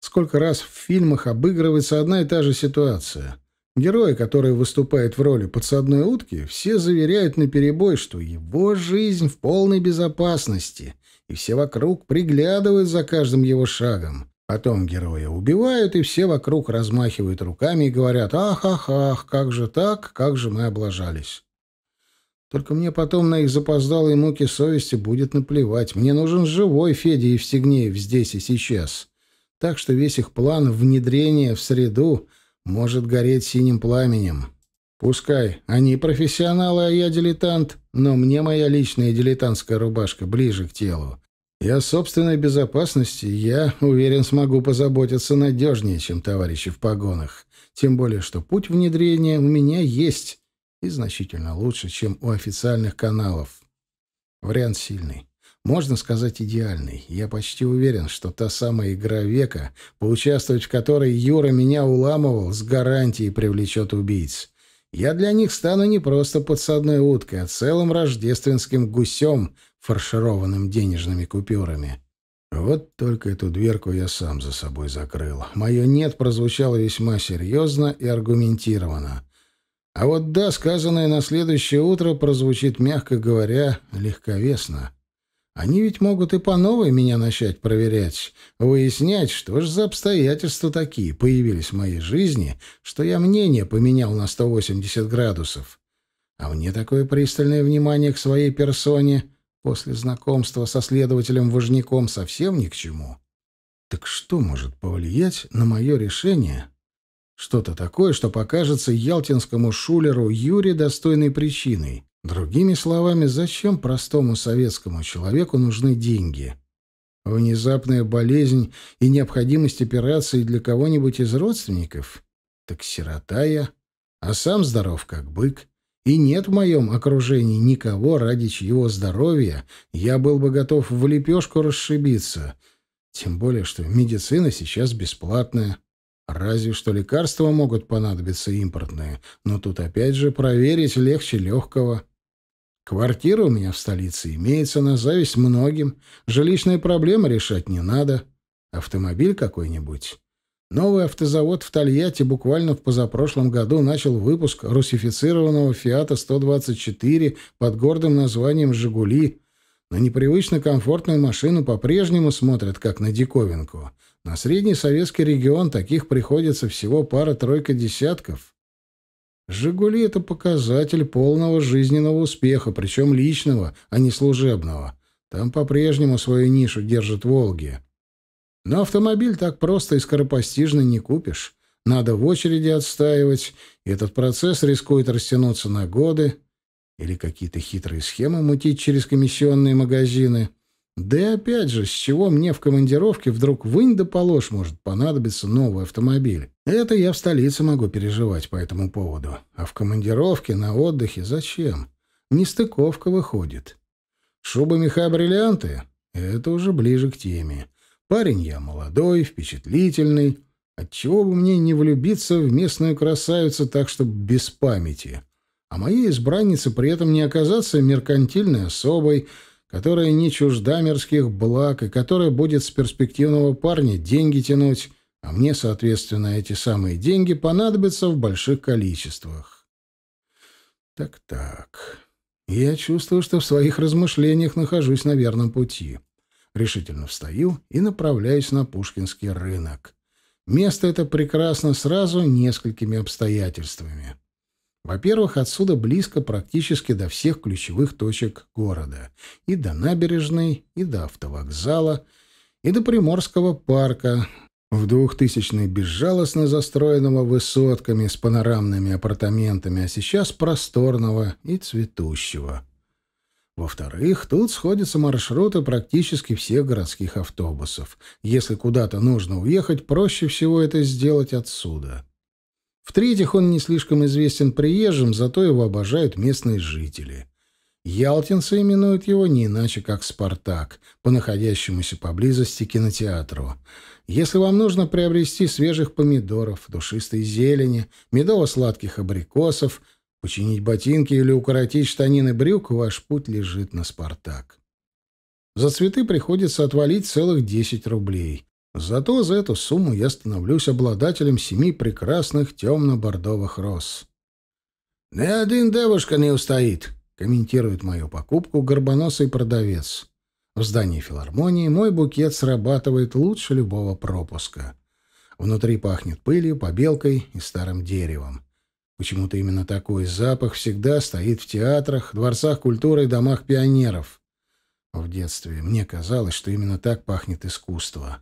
Сколько раз в фильмах обыгрывается одна и та же ситуация. Герой, который выступает в роли подсадной утки, все заверяют наперебой, что его жизнь в полной безопасности, и все вокруг приглядывают за каждым его шагом. Потом героя убивают, и все вокруг размахивают руками и говорят «Ах, ах, ах, как же так, как же мы облажались». Только мне потом на их запоздалые муки совести будет наплевать. Мне нужен живой Федя Евстигнеев здесь и сейчас. Так что весь их план внедрения в среду может гореть синим пламенем. Пускай, они профессионалы, а я дилетант, но мне моя личная дилетантская рубашка ближе к телу. И о собственной безопасности я, уверен, смогу позаботиться надежнее, чем товарищи в погонах. Тем более, что путь внедрения у меня есть и значительно лучше, чем у официальных каналов. Вариант сильный. Можно сказать, идеальный. Я почти уверен, что та самая игра века, поучаствовать в которой Юра меня уламывал, с гарантией привлечет убийц. Я для них стану не просто подсадной уткой, а целым рождественским гусем, фаршированным денежными купюрами. Вот только эту дверку я сам за собой закрыл. Мое «нет» прозвучало весьма серьезно и аргументированно. А вот «да», сказанное на следующее утро, прозвучит, мягко говоря, легковесно — они ведь могут и по новой меня начать проверять, выяснять, что же за обстоятельства такие появились в моей жизни, что я мнение поменял на 180 градусов. А мне такое пристальное внимание к своей персоне после знакомства со следователем Важняком совсем ни к чему. Так что может повлиять на мое решение? Что-то такое, что покажется ялтинскому шулеру Юре достойной причиной. Другими словами, зачем простому советскому человеку нужны деньги? Внезапная болезнь и необходимость операции для кого-нибудь из родственников? Так сирота я, а сам здоров как бык. И нет в моем окружении никого, ради чьего здоровья я был бы готов в лепешку расшибиться. Тем более, что медицина сейчас бесплатная. Разве что лекарства могут понадобиться импортные, но тут опять же проверить легче легкого. Квартира у меня в столице имеется, на зависть многим. Жилищные проблемы решать не надо. Автомобиль какой-нибудь. Новый автозавод в Тольятти буквально в позапрошлом году начал выпуск русифицированного «Фиата-124» под гордым названием «Жигули». На непривычно комфортную машину по-прежнему смотрят как на диковинку. На средний советский регион таких приходится всего пара-тройка десятков. «Жигули» — это показатель полного жизненного успеха, причем личного, а не служебного. Там по-прежнему свою нишу держат «Волги». Но автомобиль так просто и скоропостижно не купишь. Надо в очереди отстаивать, и этот процесс рискует растянуться на годы или какие-то хитрые схемы мутить через комиссионные магазины. Да и опять же, с чего мне в командировке вдруг вынь да положь может понадобиться новый автомобиль? Это я в столице могу переживать по этому поводу. А в командировке, на отдыхе зачем? Нестыковка выходит. Шуба меха бриллианты? Это уже ближе к теме. Парень я молодой, впечатлительный. Отчего бы мне не влюбиться в местную красавицу так, чтобы без памяти? А моей избраннице при этом не оказаться меркантильной особой — которая не чужда мирских благ и которая будет с перспективного парня деньги тянуть, а мне, соответственно, эти самые деньги понадобятся в больших количествах. Так-так. Я чувствую, что в своих размышлениях нахожусь на верном пути. Решительно встаю и направляюсь на Пушкинский рынок. Место это прекрасно сразу несколькими обстоятельствами. Во-первых, отсюда близко практически до всех ключевых точек города. И до набережной, и до автовокзала, и до Приморского парка, в двухтысячной безжалостно застроенного высотками с панорамными апартаментами, а сейчас просторного и цветущего. Во-вторых, тут сходятся маршруты практически всех городских автобусов. Если куда-то нужно уехать, проще всего это сделать отсюда. В-третьих, он не слишком известен приезжим, зато его обожают местные жители. Ялтинцы именуют его не иначе, как «Спартак», по находящемуся поблизости кинотеатру. Если вам нужно приобрести свежих помидоров, душистой зелени, медово-сладких абрикосов, починить ботинки или укоротить штанины брюк, ваш путь лежит на «Спартак». За цветы приходится отвалить целых 10 рублей. Зато за эту сумму я становлюсь обладателем семи прекрасных темно-бордовых роз. «Ни один девушка не устоит», — комментирует мою покупку горбоносый продавец. В здании филармонии мой букет срабатывает лучше любого пропуска. Внутри пахнет пылью, побелкой и старым деревом. Почему-то именно такой запах всегда стоит в театрах, дворцах культуры и домах пионеров. В детстве мне казалось, что именно так пахнет искусство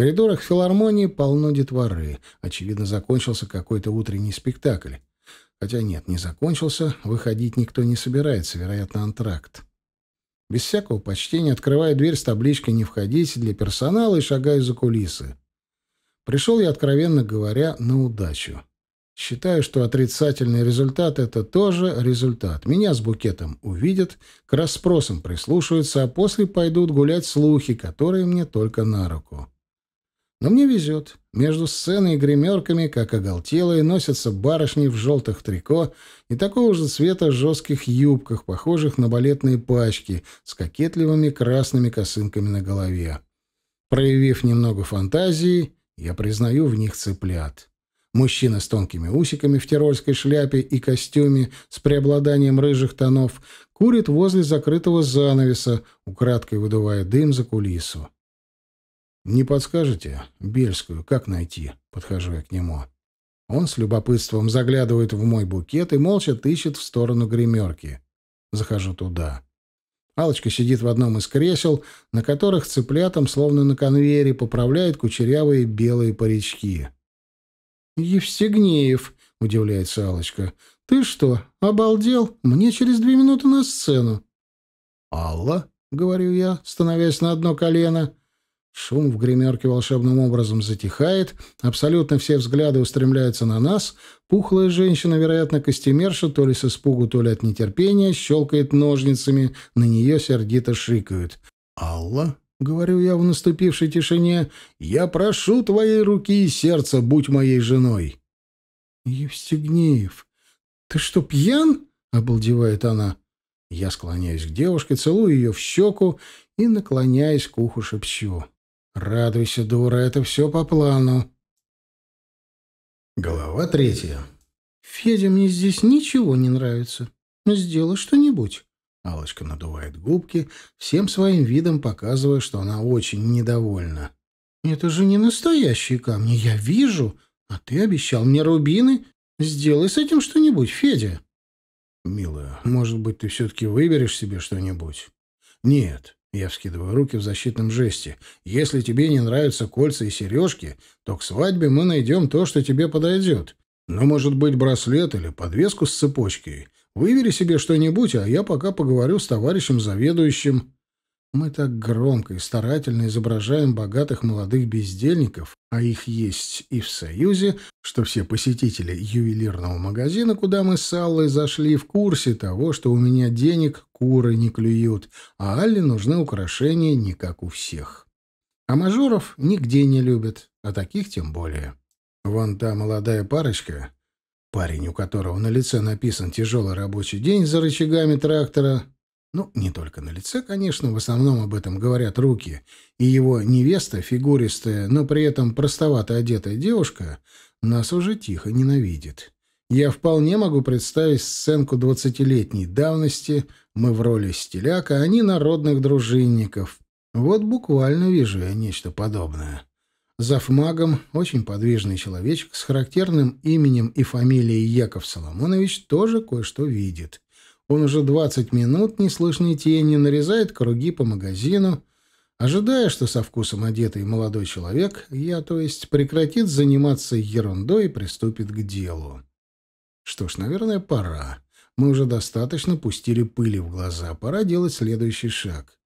коридорах филармонии полно детворы. Очевидно, закончился какой-то утренний спектакль. Хотя нет, не закончился, выходить никто не собирается, вероятно, антракт. Без всякого почтения открываю дверь с табличкой «Не входить» для персонала и шагаю за кулисы. Пришел я, откровенно говоря, на удачу. Считаю, что отрицательный результат — это тоже результат. Меня с букетом увидят, к расспросам прислушаются, а после пойдут гулять слухи, которые мне только на руку. Но мне везет. Между сценой и гримерками, как оголтелые, носятся барышни в желтых трико и такого же цвета жестких юбках, похожих на балетные пачки, с кокетливыми красными косынками на голове. Проявив немного фантазии, я признаю в них цыплят. Мужчина с тонкими усиками в тирольской шляпе и костюме с преобладанием рыжих тонов курит возле закрытого занавеса, украдкой выдувая дым за кулису. «Не подскажете, Бельскую, как найти?» — подхожу я к нему. Он с любопытством заглядывает в мой букет и молча тыщет в сторону гримерки. Захожу туда. Алочка сидит в одном из кресел, на которых цыплятам, словно на конвейере, поправляет кучерявые белые парички. «Евстигнеев», — удивляется Алочка, — «ты что, обалдел? Мне через две минуты на сцену». «Алла», — говорю я, становясь на одно колено, Шум в гримерке волшебным образом затихает, абсолютно все взгляды устремляются на нас. Пухлая женщина, вероятно, костюмерша, то ли с испугу, то ли от нетерпения, щелкает ножницами, на нее сердито шикают. «Алла?» — говорю я в наступившей тишине. «Я прошу твоей руки и сердца, будь моей женой!» «Евстигнеев, ты что, пьян?» — обалдевает она. Я склоняюсь к девушке, целую ее в щеку и, наклоняясь к уху, шепчу. Радуйся, дура, это все по плану. Глава третья. Федя, мне здесь ничего не нравится. Сделай что-нибудь. Алочка надувает губки, всем своим видом показывая, что она очень недовольна. «Это же не настоящие камни, я вижу. А ты обещал мне рубины. Сделай с этим что-нибудь, Федя». «Милая, может быть, ты все-таки выберешь себе что-нибудь?» «Нет, я вскидываю руки в защитном жесте. «Если тебе не нравятся кольца и сережки, то к свадьбе мы найдем то, что тебе подойдет. Ну, может быть, браслет или подвеску с цепочкой. Выбери себе что-нибудь, а я пока поговорю с товарищем заведующим». Мы так громко и старательно изображаем богатых молодых бездельников, а их есть и в Союзе, что все посетители ювелирного магазина, куда мы с Аллой зашли, в курсе того, что у меня денег куры не клюют, а Алле нужны украшения не как у всех. А мажоров нигде не любят, а таких тем более. Вон та молодая парочка, парень, у которого на лице написан тяжелый рабочий день за рычагами трактора, ну, не только на лице, конечно, в основном об этом говорят руки. И его невеста, фигуристая, но при этом простовато одетая девушка, нас уже тихо ненавидит. Я вполне могу представить сценку двадцатилетней давности. Мы в роли стиляка, а они народных дружинников. Вот буквально вижу я нечто подобное. Завмагом, очень подвижный человечек с характерным именем и фамилией Яков Соломонович, тоже кое-что видит. Он уже 20 минут неслышной тени нарезает круги по магазину, ожидая, что со вкусом одетый молодой человек, я то есть, прекратит заниматься ерундой и приступит к делу. Что ж, наверное, пора. Мы уже достаточно пустили пыли в глаза. Пора делать следующий шаг.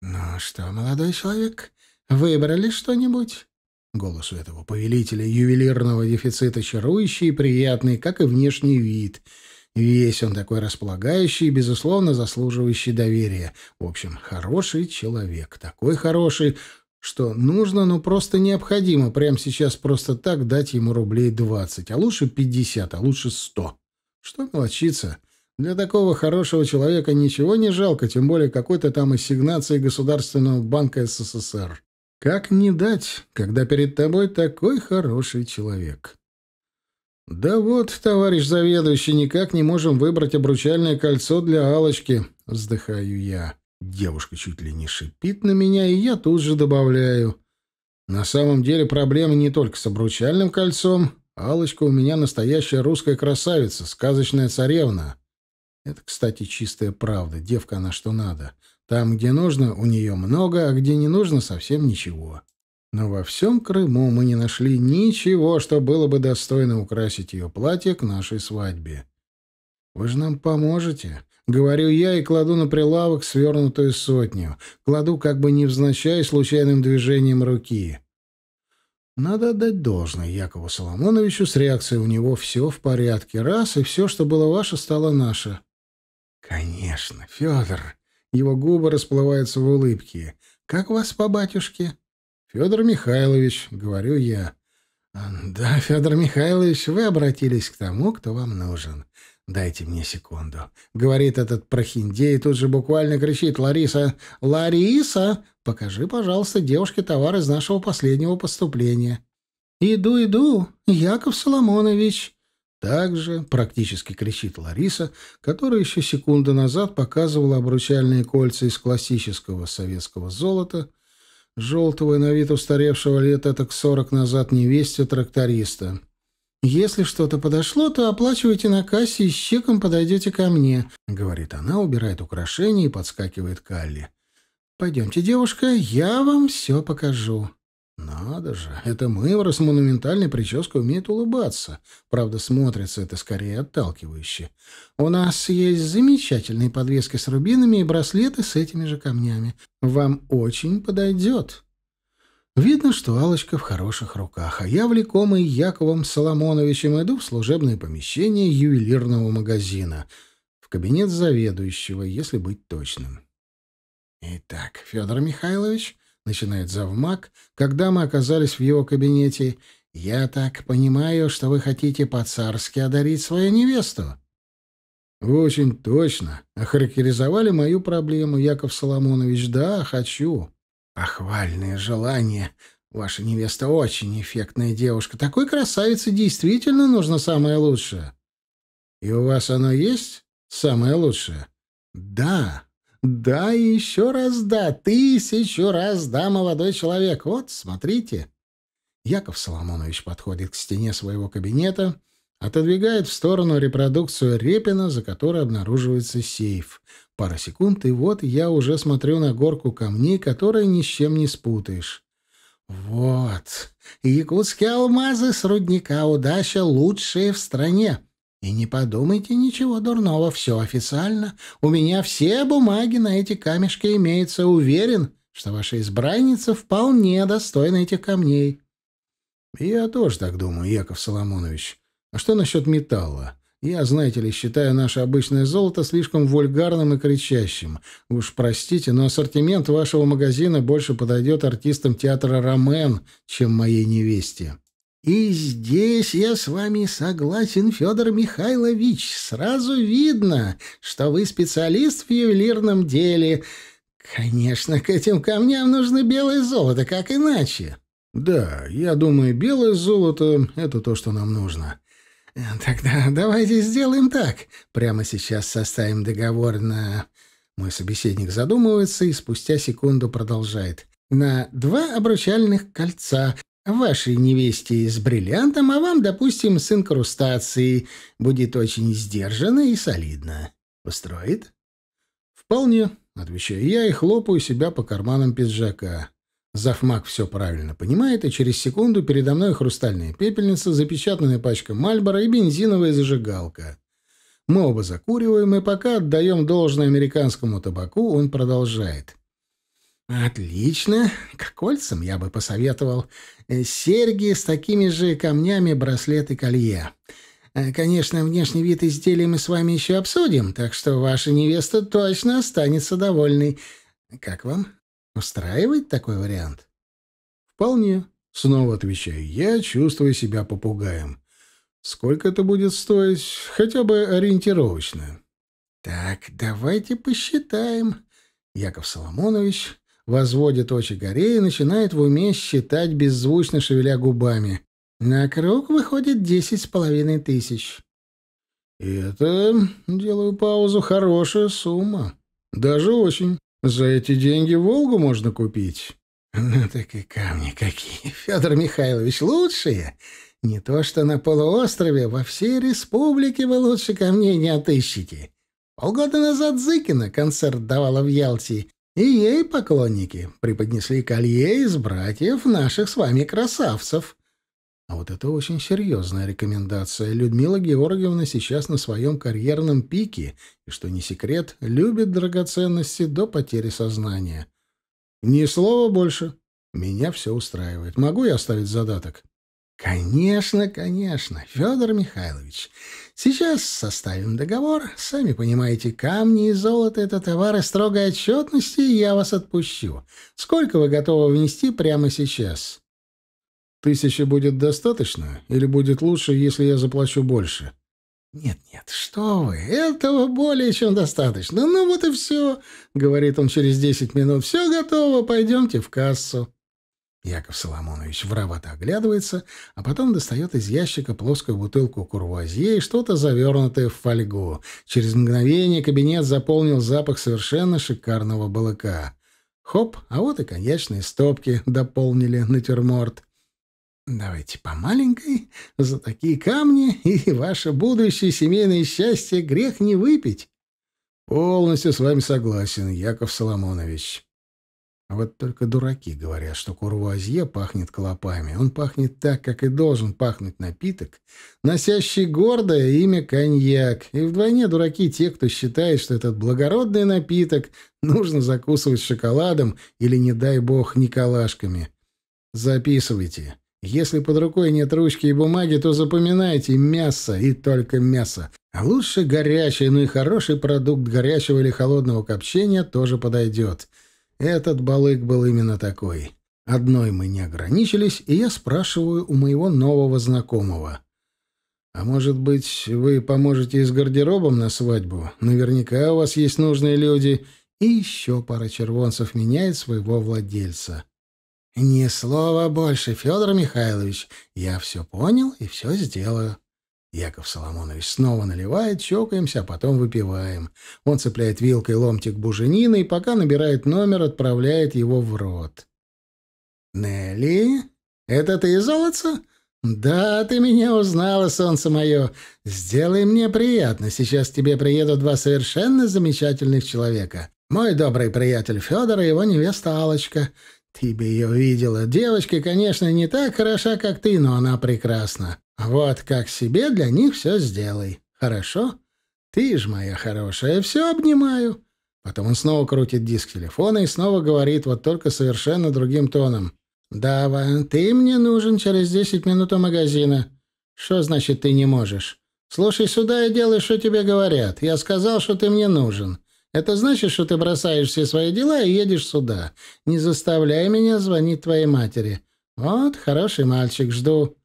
«Ну что, молодой человек, выбрали что-нибудь?» Голос у этого повелителя ювелирного дефицита чарующий и приятный, как и внешний вид — Весь он такой располагающий и, безусловно, заслуживающий доверия. В общем, хороший человек. Такой хороший, что нужно, но ну, просто необходимо прямо сейчас просто так дать ему рублей 20, а лучше 50, а лучше 100. Что мелочиться? Для такого хорошего человека ничего не жалко, тем более какой-то там ассигнации Государственного банка СССР. Как не дать, когда перед тобой такой хороший человек? Да вот, товарищ заведующий, никак не можем выбрать обручальное кольцо для Алочки, вздыхаю я. Девушка чуть ли не шипит на меня, и я тут же добавляю. На самом деле проблема не только с обручальным кольцом. Алочка у меня настоящая русская красавица, сказочная царевна. Это, кстати, чистая правда. Девка она что надо. Там, где нужно, у нее много, а где не нужно, совсем ничего. Но во всем Крыму мы не нашли ничего, что было бы достойно украсить ее платье к нашей свадьбе. «Вы же нам поможете?» — говорю я и кладу на прилавок свернутую сотню. Кладу как бы невзначай случайным движением руки. Надо отдать должное Якову Соломоновичу, с реакцией у него все в порядке. Раз, и все, что было ваше, стало наше. «Конечно, Федор!» Его губы расплываются в улыбке. «Как у вас по батюшке?» Федор Михайлович, говорю я. А, да, Федор Михайлович, вы обратились к тому, кто вам нужен. «Дайте мне секунду», — говорит этот прохиндей, и тут же буквально кричит «Лариса! Лариса! Покажи, пожалуйста, девушке товар из нашего последнего поступления». «Иду, иду, Яков Соломонович!» Также практически кричит Лариса, которая еще секунду назад показывала обручальные кольца из классического советского золота, желтого и на вид устаревшего лет так сорок назад невесте тракториста. «Если что-то подошло, то оплачивайте на кассе и с чеком подойдете ко мне», — говорит она, убирает украшения и подскакивает к Алле. «Пойдемте, девушка, я вам все покажу». Надо же, это Мэйвор с монументальной прической умеет улыбаться. Правда, смотрится это скорее отталкивающе. У нас есть замечательные подвески с рубинами и браслеты с этими же камнями. Вам очень подойдет. Видно, что Алочка в хороших руках, а я, влекомый Яковом Соломоновичем, иду в служебное помещение ювелирного магазина, в кабинет заведующего, если быть точным. «Итак, Федор Михайлович», начинает завмак, когда мы оказались в его кабинете. «Я так понимаю, что вы хотите по-царски одарить свою невесту?» «Очень точно. Охарактеризовали мою проблему, Яков Соломонович. Да, хочу». «Похвальное желание. Ваша невеста очень эффектная девушка. Такой красавице действительно нужно самое лучшее». «И у вас оно есть? Самое лучшее?» «Да», да, еще раз да, тысячу раз да, молодой человек. Вот, смотрите. Яков Соломонович подходит к стене своего кабинета, отодвигает в сторону репродукцию Репина, за которой обнаруживается сейф. Пара секунд, и вот я уже смотрю на горку камней, которые ни с чем не спутаешь. Вот, якутские алмазы с рудника удача лучшие в стране. И не подумайте ничего дурного, все официально. У меня все бумаги на эти камешки имеются. Уверен, что ваша избранница вполне достойна этих камней. Я тоже так думаю, Яков Соломонович. А что насчет металла? Я, знаете ли, считаю наше обычное золото слишком вульгарным и кричащим. Уж простите, но ассортимент вашего магазина больше подойдет артистам театра «Ромен», чем моей невесте. И здесь я с вами согласен, Федор Михайлович. Сразу видно, что вы специалист в ювелирном деле. Конечно, к этим камням нужно белое золото, как иначе. Да, я думаю, белое золото — это то, что нам нужно. Э, тогда давайте сделаем так. Прямо сейчас составим договор на... Мой собеседник задумывается и спустя секунду продолжает. На два обручальных кольца, Вашей невесте с бриллиантом, а вам, допустим, с инкрустацией. Будет очень сдержанно и солидно. Устроит? Вполне, отвечаю я и хлопаю себя по карманам пиджака. Завмак все правильно понимает, и через секунду передо мной хрустальная пепельница, запечатанная пачка Мальбора и бензиновая зажигалка. Мы оба закуриваем, и пока отдаем должное американскому табаку, он продолжает. «Отлично. К кольцам я бы посоветовал. Э, серьги с такими же камнями, браслет и колье. Э, конечно, внешний вид изделий мы с вами еще обсудим, так что ваша невеста точно останется довольной. Как вам? Устраивает такой вариант?» «Вполне», — снова отвечаю я, чувствую себя попугаем. «Сколько это будет стоить? Хотя бы ориентировочно». «Так, давайте посчитаем». Яков Соломонович возводит очи горе и начинает в уме считать, беззвучно шевеля губами. На круг выходит десять с половиной тысяч. это, делаю паузу, хорошая сумма. Даже очень. За эти деньги Волгу можно купить. Ну так и камни какие, Федор Михайлович, лучшие. Не то что на полуострове, во всей республике вы лучше камней не отыщете. Полгода назад Зыкина концерт давала в Ялте, и ей поклонники преподнесли колье из братьев наших с вами красавцев. А вот это очень серьезная рекомендация. Людмила Георгиевна сейчас на своем карьерном пике, и, что не секрет, любит драгоценности до потери сознания. Ни слова больше. Меня все устраивает. Могу я оставить задаток? «Конечно, конечно, Федор Михайлович. Сейчас составим договор. Сами понимаете, камни и золото — это товары строгой отчетности, и я вас отпущу. Сколько вы готовы внести прямо сейчас?» Тысяча будет достаточно? Или будет лучше, если я заплачу больше?» «Нет-нет, что вы, этого более чем достаточно. Ну вот и все», — говорит он через десять минут. «Все готово, пойдемте в кассу». Яков Соломонович воровато оглядывается, а потом достает из ящика плоскую бутылку курвуазье и что-то завернутое в фольгу. Через мгновение кабинет заполнил запах совершенно шикарного балыка. Хоп, а вот и конечные стопки дополнили натюрморт. Давайте по маленькой, за такие камни, и ваше будущее семейное счастье грех не выпить. Полностью с вами согласен, Яков Соломонович. Вот только дураки говорят, что курвуазье пахнет клопами. Он пахнет так, как и должен пахнуть напиток, носящий гордое имя коньяк. И вдвойне дураки те, кто считает, что этот благородный напиток нужно закусывать шоколадом или, не дай бог, николашками. Записывайте. Если под рукой нет ручки и бумаги, то запоминайте мясо и только мясо. А лучше горячий, ну и хороший продукт горячего или холодного копчения тоже подойдет. — этот балык был именно такой. Одной мы не ограничились, и я спрашиваю у моего нового знакомого. «А может быть, вы поможете с гардеробом на свадьбу? Наверняка у вас есть нужные люди». И еще пара червонцев меняет своего владельца. «Ни слова больше, Федор Михайлович. Я все понял и все сделаю». Яков Соломонович снова наливает, чокаемся, а потом выпиваем. Он цепляет вилкой ломтик буженина и пока набирает номер, отправляет его в рот. «Нелли, это ты, золотца?» «Да, ты меня узнала, солнце мое. Сделай мне приятно. Сейчас к тебе приедут два совершенно замечательных человека. Мой добрый приятель Федор и его невеста Алочка. Ты бы ее видела. Девочка, конечно, не так хороша, как ты, но она прекрасна. Вот как себе для них все сделай. Хорошо? Ты ж моя хорошая, все обнимаю. Потом он снова крутит диск телефона и снова говорит, вот только совершенно другим тоном. «Дава, ты мне нужен через десять минут у магазина». «Что значит ты не можешь?» «Слушай сюда и делай, что тебе говорят. Я сказал, что ты мне нужен. Это значит, что ты бросаешь все свои дела и едешь сюда. Не заставляй меня звонить твоей матери. Вот, хороший мальчик, жду».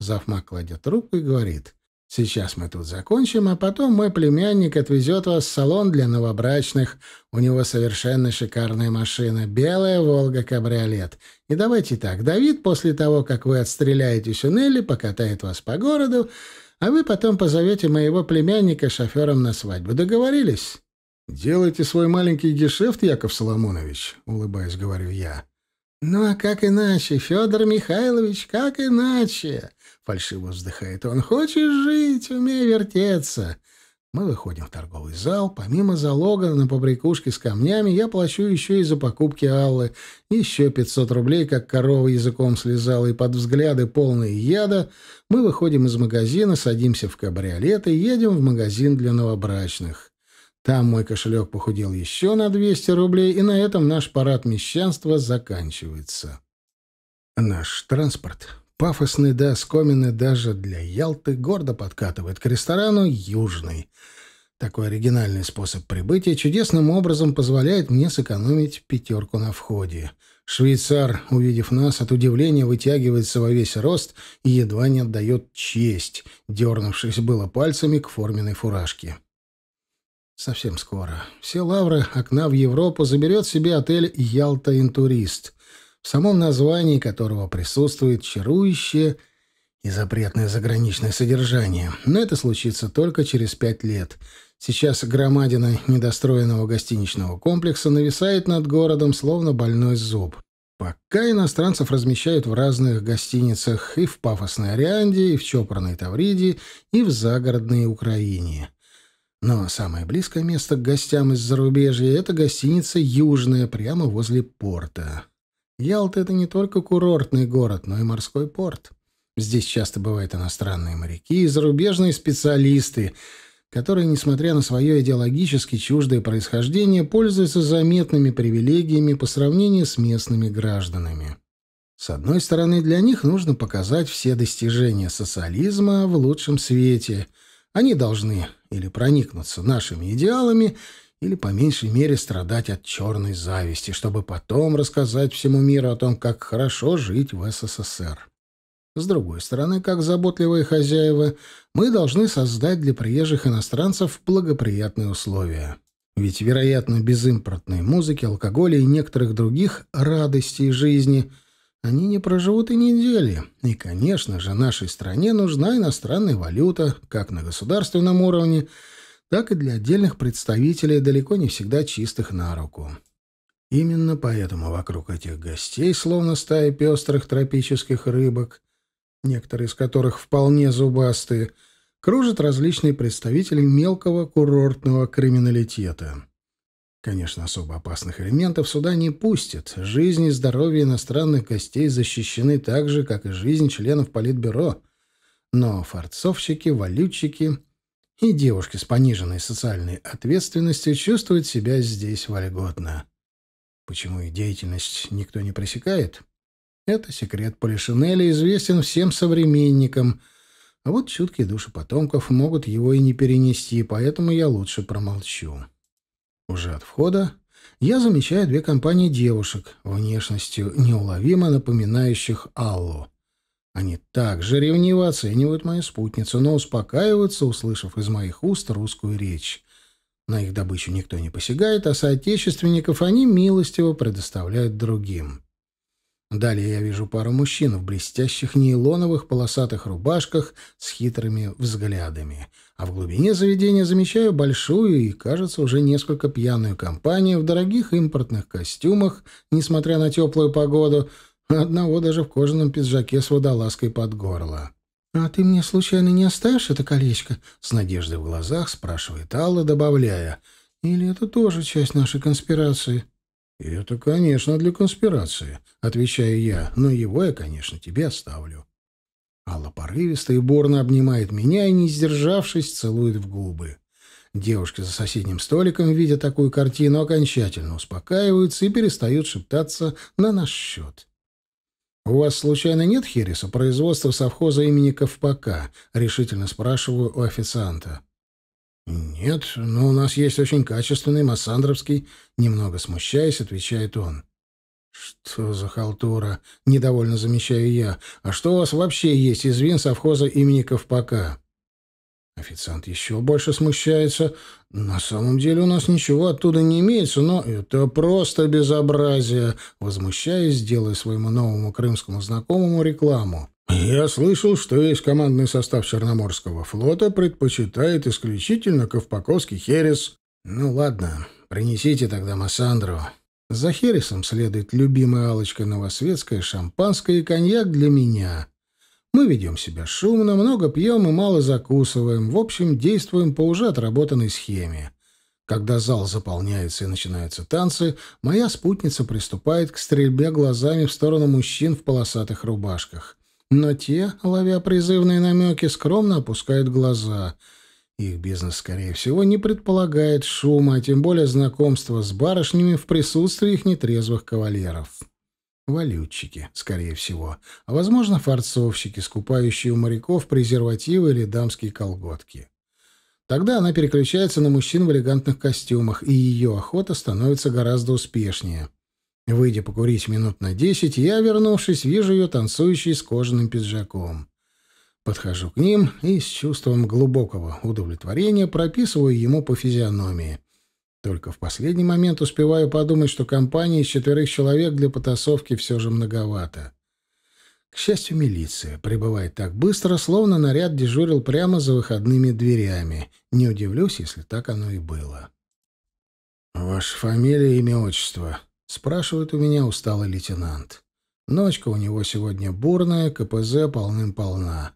Завмак кладет трубку и говорит. «Сейчас мы тут закончим, а потом мой племянник отвезет вас в салон для новобрачных. У него совершенно шикарная машина, белая «Волга-кабриолет». И давайте так, Давид, после того, как вы отстреляетесь у Нелли, покатает вас по городу, а вы потом позовете моего племянника шофером на свадьбу. Договорились?» «Делайте свой маленький гешефт, Яков Соломонович», — улыбаясь, говорю я. «Ну а как иначе, Федор Михайлович, как иначе?» — фальшиво вздыхает он. «Хочешь жить, умей вертеться». Мы выходим в торговый зал. Помимо залога на побрякушке с камнями, я плачу еще и за покупки Аллы. Еще 500 рублей, как корова языком слезала, и под взгляды полные яда. Мы выходим из магазина, садимся в кабриолет и едем в магазин для новобрачных. Там мой кошелек похудел еще на 200 рублей, и на этом наш парад мещанства заканчивается. Наш транспорт, пафосный до оскомины даже для Ялты, гордо подкатывает к ресторану «Южный». Такой оригинальный способ прибытия чудесным образом позволяет мне сэкономить пятерку на входе. Швейцар, увидев нас, от удивления вытягивается во весь рост и едва не отдает честь, дернувшись было пальцами к форменной фуражке. Совсем скоро. Все лавры окна в Европу заберет себе отель «Ялта Интурист», в самом названии которого присутствует чарующее и запретное заграничное содержание. Но это случится только через пять лет. Сейчас громадина недостроенного гостиничного комплекса нависает над городом, словно больной зуб. Пока иностранцев размещают в разных гостиницах и в пафосной Орианде, и в чопорной Тавриде, и в загородной Украине. Но самое близкое место к гостям из зарубежья — это гостиница «Южная», прямо возле порта. Ялта — это не только курортный город, но и морской порт. Здесь часто бывают иностранные моряки и зарубежные специалисты, которые, несмотря на свое идеологически чуждое происхождение, пользуются заметными привилегиями по сравнению с местными гражданами. С одной стороны, для них нужно показать все достижения социализма в лучшем свете — они должны или проникнуться нашими идеалами, или по меньшей мере страдать от черной зависти, чтобы потом рассказать всему миру о том, как хорошо жить в СССР. С другой стороны, как заботливые хозяева, мы должны создать для приезжих иностранцев благоприятные условия. Ведь, вероятно, без импортной музыки, алкоголя и некоторых других радостей жизни они не проживут и недели. И, конечно же, нашей стране нужна иностранная валюта, как на государственном уровне, так и для отдельных представителей, далеко не всегда чистых на руку. Именно поэтому вокруг этих гостей, словно стая пестрых тропических рыбок, некоторые из которых вполне зубастые, кружат различные представители мелкого курортного криминалитета. Конечно, особо опасных элементов сюда не пустят. Жизнь и здоровье иностранных гостей защищены так же, как и жизнь членов Политбюро. Но форцовщики, валютчики и девушки с пониженной социальной ответственностью чувствуют себя здесь вольготно. Почему их деятельность никто не пресекает? Это секрет Полишинеля известен всем современникам, а вот чуткие души потомков могут его и не перенести, поэтому я лучше промолчу. Уже от входа я замечаю две компании девушек, внешностью неуловимо напоминающих Аллу. Они также ревниво оценивают мою спутницу, но успокаиваются, услышав из моих уст русскую речь. На их добычу никто не посягает, а соотечественников они милостиво предоставляют другим. Далее я вижу пару мужчин в блестящих нейлоновых полосатых рубашках с хитрыми взглядами. А в глубине заведения замечаю большую и, кажется, уже несколько пьяную компанию в дорогих импортных костюмах, несмотря на теплую погоду, одного даже в кожаном пиджаке с водолазкой под горло. «А ты мне случайно не оставишь это колечко?» — с надеждой в глазах спрашивает Алла, добавляя. «Или это тоже часть нашей конспирации?» «Это, конечно, для конспирации», — отвечаю я, — «но его я, конечно, тебе оставлю». Алла порывисто и бурно обнимает меня и, не сдержавшись, целует в губы. Девушки за соседним столиком, видя такую картину, окончательно успокаиваются и перестают шептаться на наш счет. «У вас, случайно, нет хереса производства совхоза имени Ковпака?» — решительно спрашиваю у официанта. «Нет, но у нас есть очень качественный массандровский», — немного смущаясь, отвечает он. «Что за халтура?» — недовольно замечаю я. «А что у вас вообще есть из вин совхоза имени Ковпака?» Официант еще больше смущается. «На самом деле у нас ничего оттуда не имеется, но это просто безобразие!» Возмущаясь, делая своему новому крымскому знакомому рекламу. «Я слышал, что весь командный состав Черноморского флота предпочитает исключительно Ковпаковский херес». «Ну ладно, принесите тогда Массандру». За хересом следует любимая алочка новосветская, шампанское и коньяк для меня. Мы ведем себя шумно, много пьем и мало закусываем. В общем, действуем по уже отработанной схеме. Когда зал заполняется и начинаются танцы, моя спутница приступает к стрельбе глазами в сторону мужчин в полосатых рубашках. Но те, ловя призывные намеки, скромно опускают глаза. Их бизнес, скорее всего, не предполагает шума, а тем более знакомства с барышнями в присутствии их нетрезвых кавалеров. Валютчики, скорее всего, а, возможно, форцовщики, скупающие у моряков презервативы или дамские колготки. Тогда она переключается на мужчин в элегантных костюмах, и ее охота становится гораздо успешнее. Выйдя покурить минут на десять, я, вернувшись, вижу ее танцующей с кожаным пиджаком. Подхожу к ним и с чувством глубокого удовлетворения прописываю ему по физиономии. Только в последний момент успеваю подумать, что компания из четверых человек для потасовки все же многовато. К счастью, милиция прибывает так быстро, словно наряд дежурил прямо за выходными дверями. Не удивлюсь, если так оно и было. «Ваша фамилия, имя, отчество?» Спрашивает у меня усталый лейтенант. Ночка у него сегодня бурная, КПЗ полным-полна.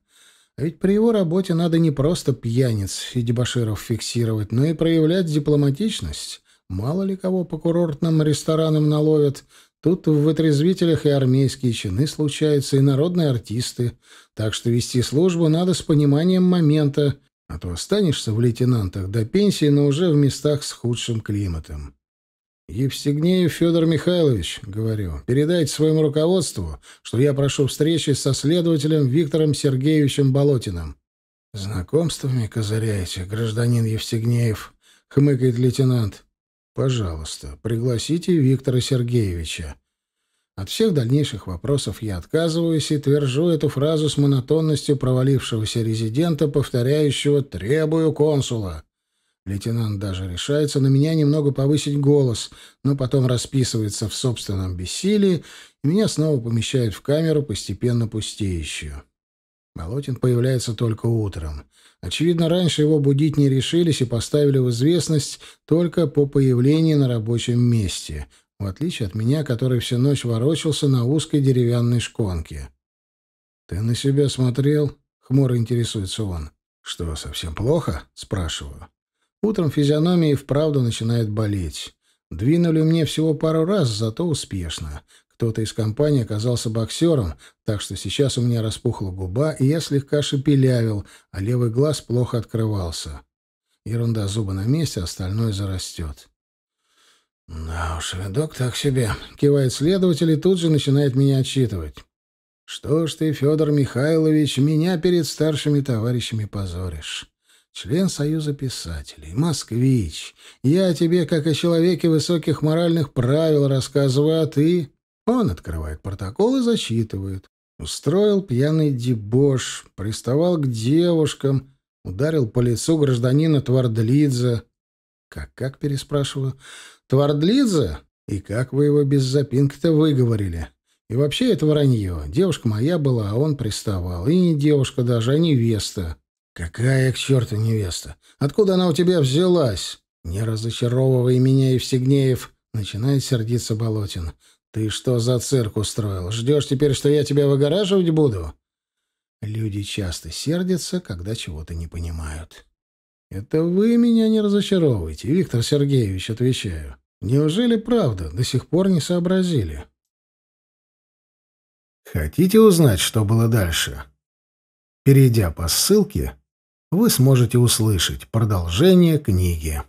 А ведь при его работе надо не просто пьяниц и дебоширов фиксировать, но и проявлять дипломатичность. Мало ли кого по курортным ресторанам наловят. Тут в вытрезвителях и армейские чины случаются, и народные артисты. Так что вести службу надо с пониманием момента, а то останешься в лейтенантах до пенсии, но уже в местах с худшим климатом. «Евстигнеев Федор Михайлович, — говорю, — передайте своему руководству, что я прошу встречи со следователем Виктором Сергеевичем Болотиным». «Знакомствами козыряете, гражданин Евстигнеев», — хмыкает лейтенант. «Пожалуйста, пригласите Виктора Сергеевича». От всех дальнейших вопросов я отказываюсь и твержу эту фразу с монотонностью провалившегося резидента, повторяющего «требую консула». Лейтенант даже решается на меня немного повысить голос, но потом расписывается в собственном бессилии, и меня снова помещают в камеру, постепенно пустеющую. Болотин появляется только утром. Очевидно, раньше его будить не решились и поставили в известность только по появлении на рабочем месте, в отличие от меня, который всю ночь ворочался на узкой деревянной шконке. «Ты на себя смотрел?» — хмуро интересуется он. «Что, совсем плохо?» — спрашиваю. Утром физиономия вправду начинает болеть. Двинули мне всего пару раз, зато успешно. Кто-то из компании оказался боксером, так что сейчас у меня распухла губа, и я слегка шепелявил, а левый глаз плохо открывался. Ерунда, зубы на месте, остальное зарастет. «Да уж, видок так себе», — кивает следователь и тут же начинает меня отчитывать. «Что ж ты, Федор Михайлович, меня перед старшими товарищами позоришь? член Союза писателей, москвич. Я тебе, как о человеке высоких моральных правил, рассказываю, а ты...» Он открывает протокол и зачитывает. Устроил пьяный дебош, приставал к девушкам, ударил по лицу гражданина Твардлидзе. «Как, как?» — переспрашиваю. «Твардлидзе? И как вы его без запинки-то выговорили?» И вообще это вранье. Девушка моя была, а он приставал. И не девушка даже, а невеста. «Какая к черту невеста? Откуда она у тебя взялась?» «Не разочаровывай меня, Евстигнеев!» — начинает сердиться Болотин. «Ты что за цирк устроил? Ждешь теперь, что я тебя выгораживать буду?» Люди часто сердятся, когда чего-то не понимают. «Это вы меня не разочаровываете, Виктор Сергеевич», — отвечаю. «Неужели правда до сих пор не сообразили?» Хотите узнать, что было дальше? Перейдя по ссылке, вы сможете услышать продолжение книги.